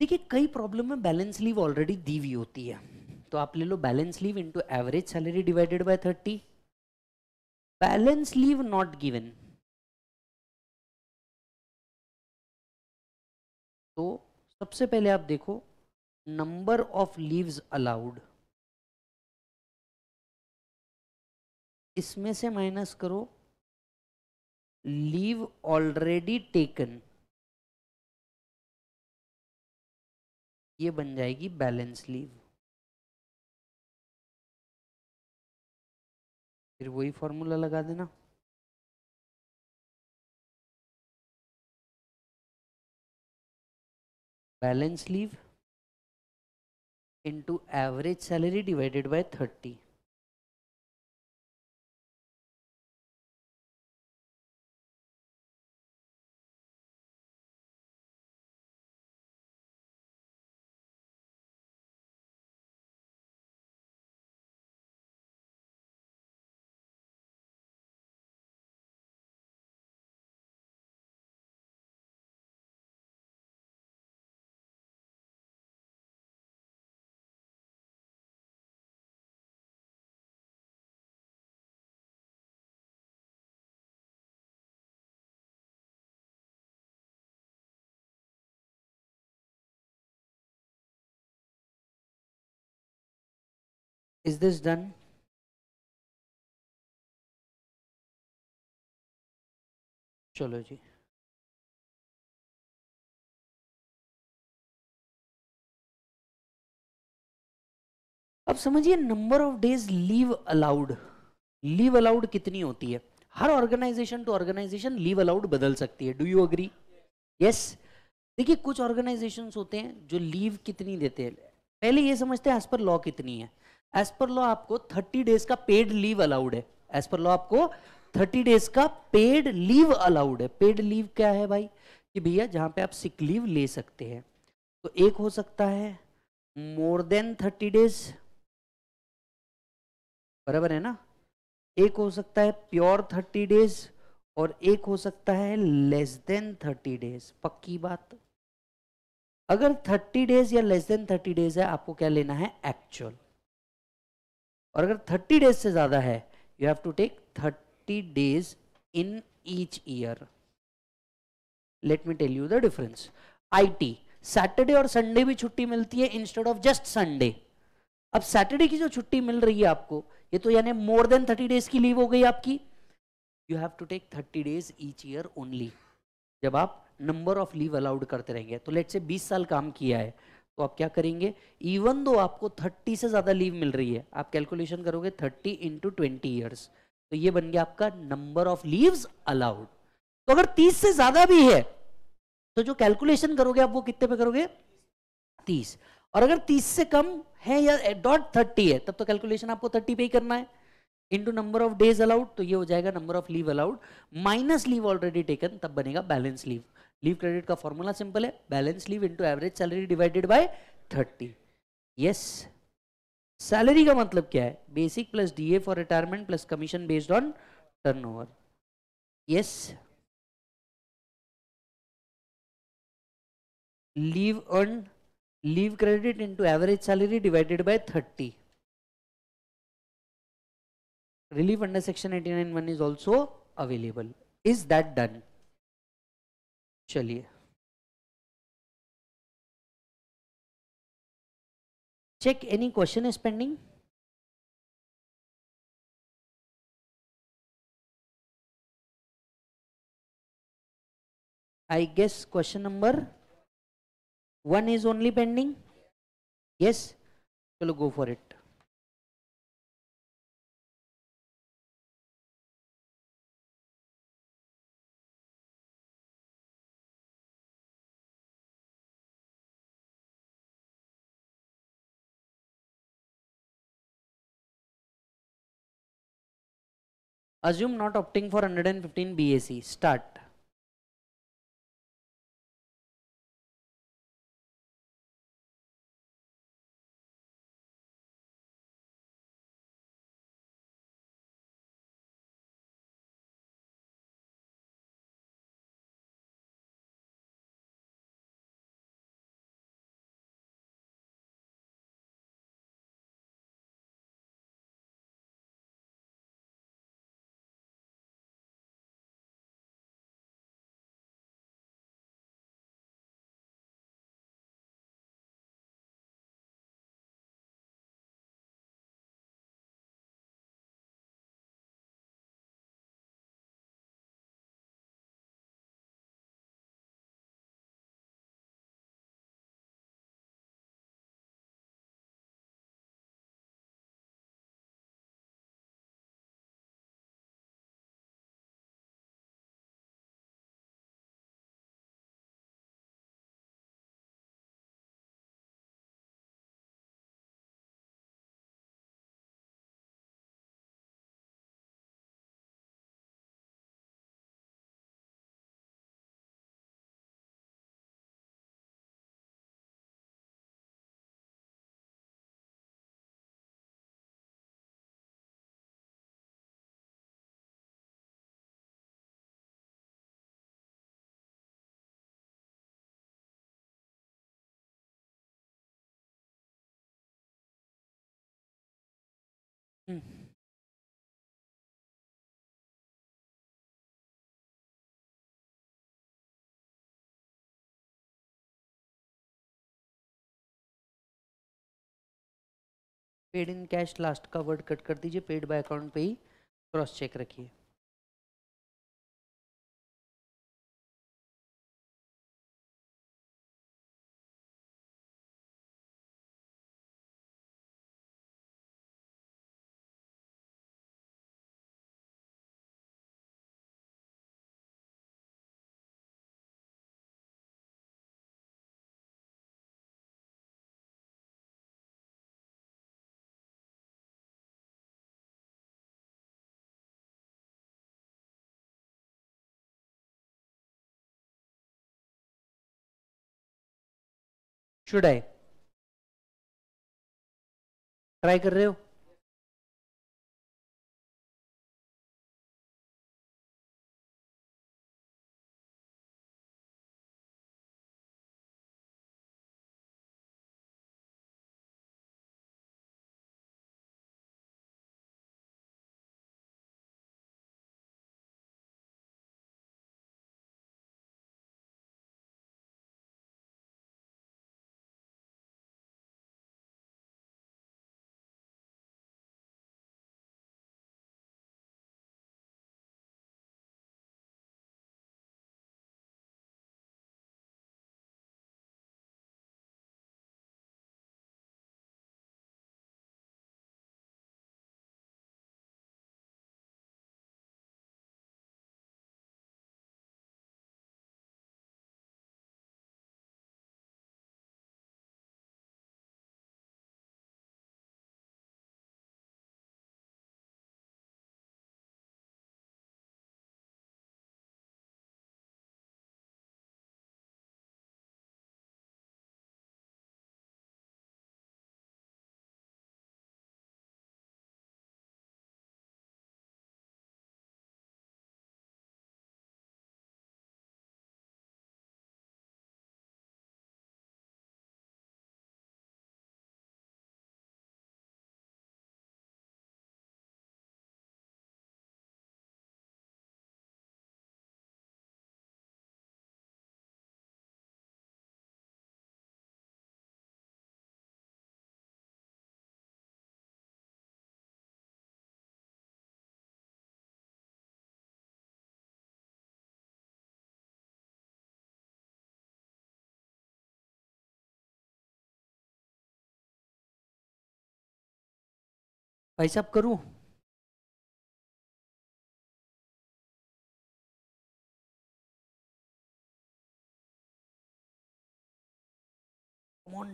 देखिए कई प्रॉब्लम में बैलेंस लीव ऑलरेडी दी हुई होती है तो आप ले लो balance leave into average salary divided by thirty balance leave not given तो सबसे पहले आप देखो नंबर ऑफ लीव्स अलाउड इसमें से माइनस करो लीव ऑलरेडी टेकन ये बन जाएगी बैलेंस लीव फिर वही फॉर्मूला लगा देना balance leave into average salary divided by thirty is this done चलो जी अब समझिए number of days leave allowed leave allowed कितनी होती है हर organization to organization leave allowed बदल सकती है डू यू अग्री यस देखिए कुछ ऑर्गेनाइजेशंस होते हैं जो लीव कितनी देते हैं पहले ये समझते हैं एज पर लॉ कितनी है एज पर लॉ आपको थर्टी डेज का पेड लीव अलाउड है एज पर लॉ आपको थर्टी डेज का पेड लीव अलाउड है पेड लीव क्या है भाई कि भैया जहाँ पे आप सिक लीव ले सकते हैं तो एक हो सकता है मोर देन थर्टी डेज बराबर है ना एक हो सकता है प्योर थर्टी डेज और एक हो सकता है लेस देन थर्टी डेज पक्की बात अगर थर्टी डेज या लेस देन थर्टी डेज है आपको क्या लेना है एक्चुअल और अगर थर्टी डेज से ज़्यादा है you have to take thirty days in each year let me tell you the difference IT Saturday और संडे भी छुट्टी मिलती है इंस्टेड ऑफ जस्ट संडे अब सैटरडे की जो छुट्टी मिल रही है आपको ये तो यानी मोर देन थर्टी डेज की लीव हो गई आपकी you have to take thirty days each year only जब आप नंबर ऑफ लीव अलाउड करते रहेंगे तो लेट से बीस साल काम किया है तो आप क्या करेंगे इवन दो आपको 30 से ज़्यादा लीव मिल रही है आप कैलकुलेशन करोगे 30 इंटू ट्वेंटी ईयर्स तो ये बन गया आपका नंबर ऑफ लीव्स अलाउड तो अगर 30 से ज़्यादा भी है तो जो कैलकुलेशन करोगे आप वो कितने पे करोगे 30 और अगर 30 से कम है या डॉट थर्टी है तब तो कैलकुलेशन आपको थर्टी पे ही करना है into number of days allowed तो ये हो जाएगा number of leave allowed minus leave already taken तब बनेगा बैलेंस लीव लीव क्रेडिट का फॉर्मूला सिंपल है balance leave into average salary divided by thirty yes salary का मतलब क्या है basic plus DA for retirement plus commission based on turnover yes leave earn leave credit into average salary divided by thirty relief under section 89 one is also available is that done चलिए check any question is pending I guess question number one is only pending yes चलो go for it assume not opting for 115 BAC start Mm. Paid in cash last का word cut कर दीजिए paid by account पे ही cross check रखिए should I try कर रहे हो भाई साहब करूँ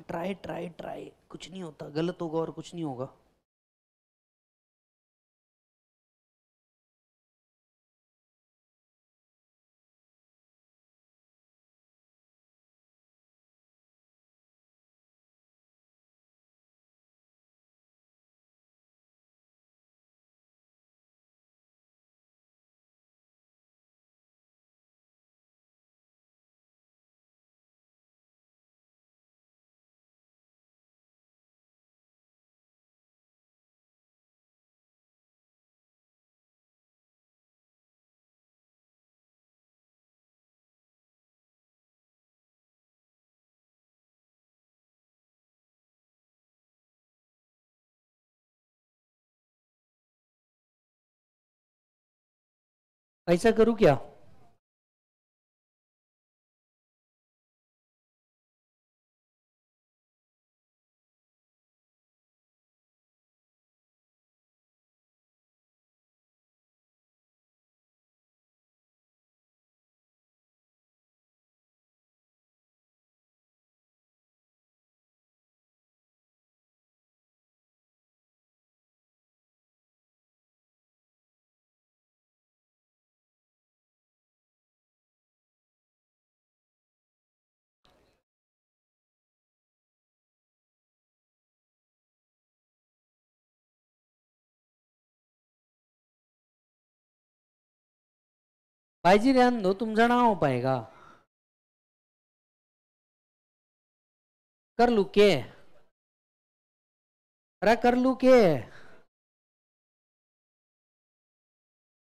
ट्राई ट्राई ट्राई कुछ नहीं होता गलत होगा और कुछ नहीं होगा ऐसा करूँ क्या भाई जी रहने दो तुम ना हो पाएगा कर लू के अरे कर लू के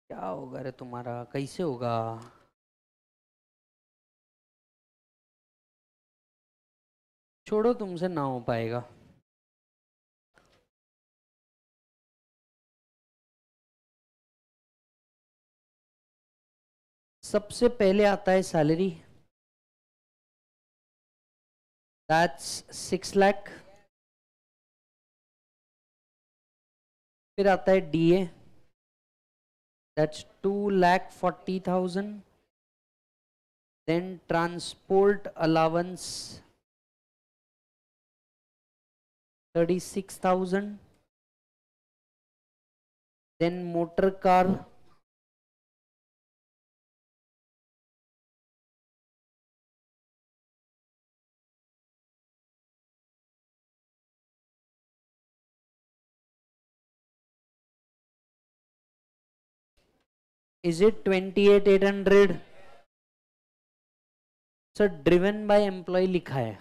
क्या होगा रे तुम्हारा कैसे होगा छोड़ो तुमसे ना हो पाएगा सबसे पहले आता है सैलरी दैट्स सिक्स लाख फिर आता है DA that's two lakh forty thousand then transport allowance thirty six thousand then motor car it twenty eight eight hundred sir driven by employ लिखा है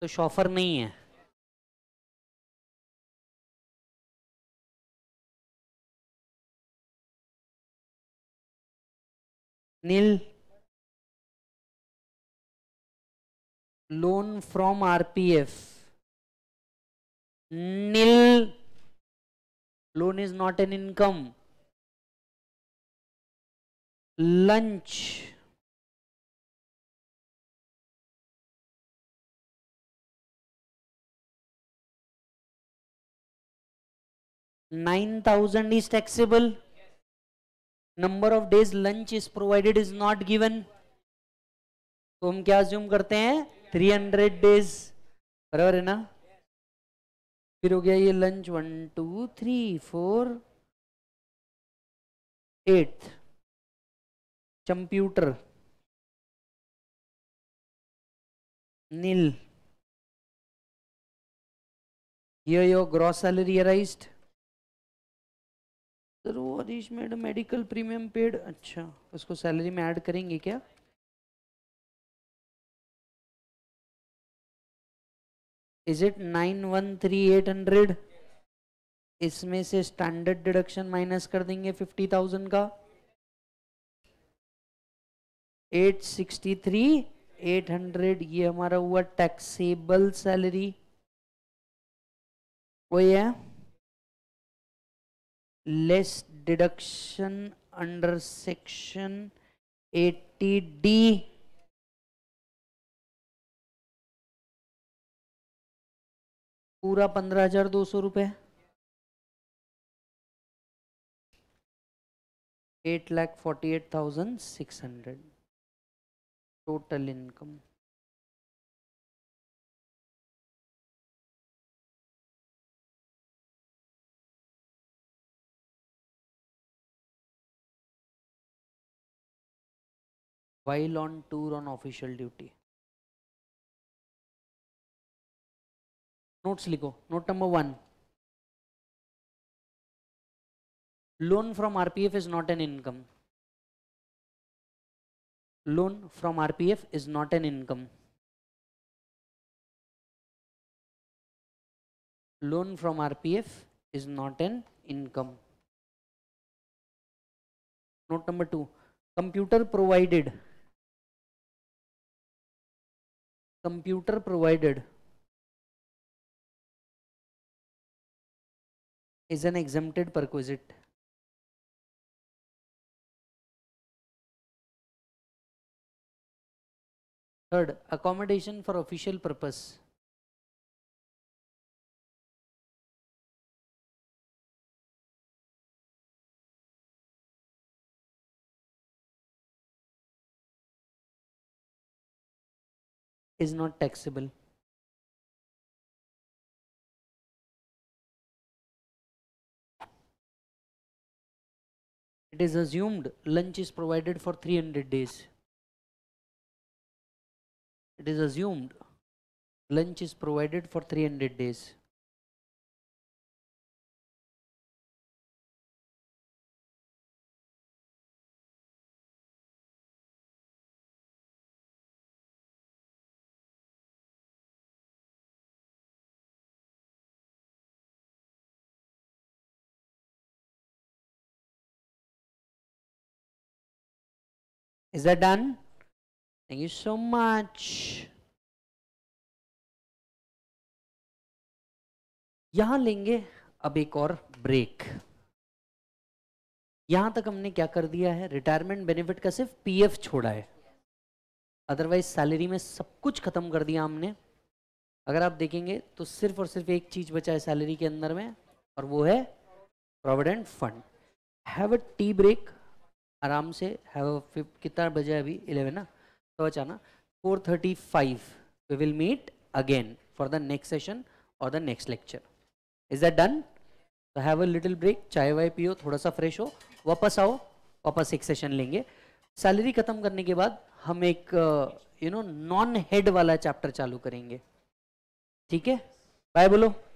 तो शॉफर नहीं है nil loan from RPF nil loan is not an income lunch nine thousand is taxable. Yes. Number of days lunch is provided is not given. तो हम क्या assume करते हैं Three hundred days बराबर है ना फिर हो गया ये lunch one two three four eight. Computer nil यो यो ग्रॉस सैलरी arised सर वो Harish madam medical premium paid अच्छा उसको सैलरी में ऐड करेंगे क्या is it nine one three eight hundred इसमें से स्टैंडर्ड डिडक्शन माइनस कर देंगे फिफ्टी थाउजेंड का 863 ये हमारा हुआ टैक्सेबल सैलरी वही है less deduction under section 80 D पूरा पंद्रह हजार दो सौ रुपये eight lakh forty eight thousand six hundred total income while on tour on official duty notes लिखो note number one loan from RPF is not an income loan from RPF is not an income. Loan from RPF is not an income. Note number two, computer provided. Computer provided is an exempted perquisite. Third, accommodation for official purpose. is not taxable. It is assumed lunch is provided for 300 days it is assumed lunch is provided for 300 days. Is that done? Thank you so much. यहां लेंगे अब एक और break यहां तक हमने क्या कर दिया है रिटायरमेंट बेनिफिट का सिर्फ पीएफ छोड़ा है अदरवाइज सैलरी में सब कुछ खत्म कर दिया हमने अगर आप देखेंगे तो सिर्फ और सिर्फ एक चीज बचा है सैलरी के अंदर में और वो है provident fund have a tea break आराम से हैव कितना बजे अभी इलेवन ना Savachana, 4.35, we will meet again for the next session or the next lecture. Is that done? So have a little break, चाय वाय पियो थोड़ा सा फ्रेश हो वापस आओ वापस एक सेशन लेंगे सैलरी खत्म करने के बाद हम एक यू नो नॉन हेड वाला चैप्टर चालू करेंगे ठीक है बाय बोलो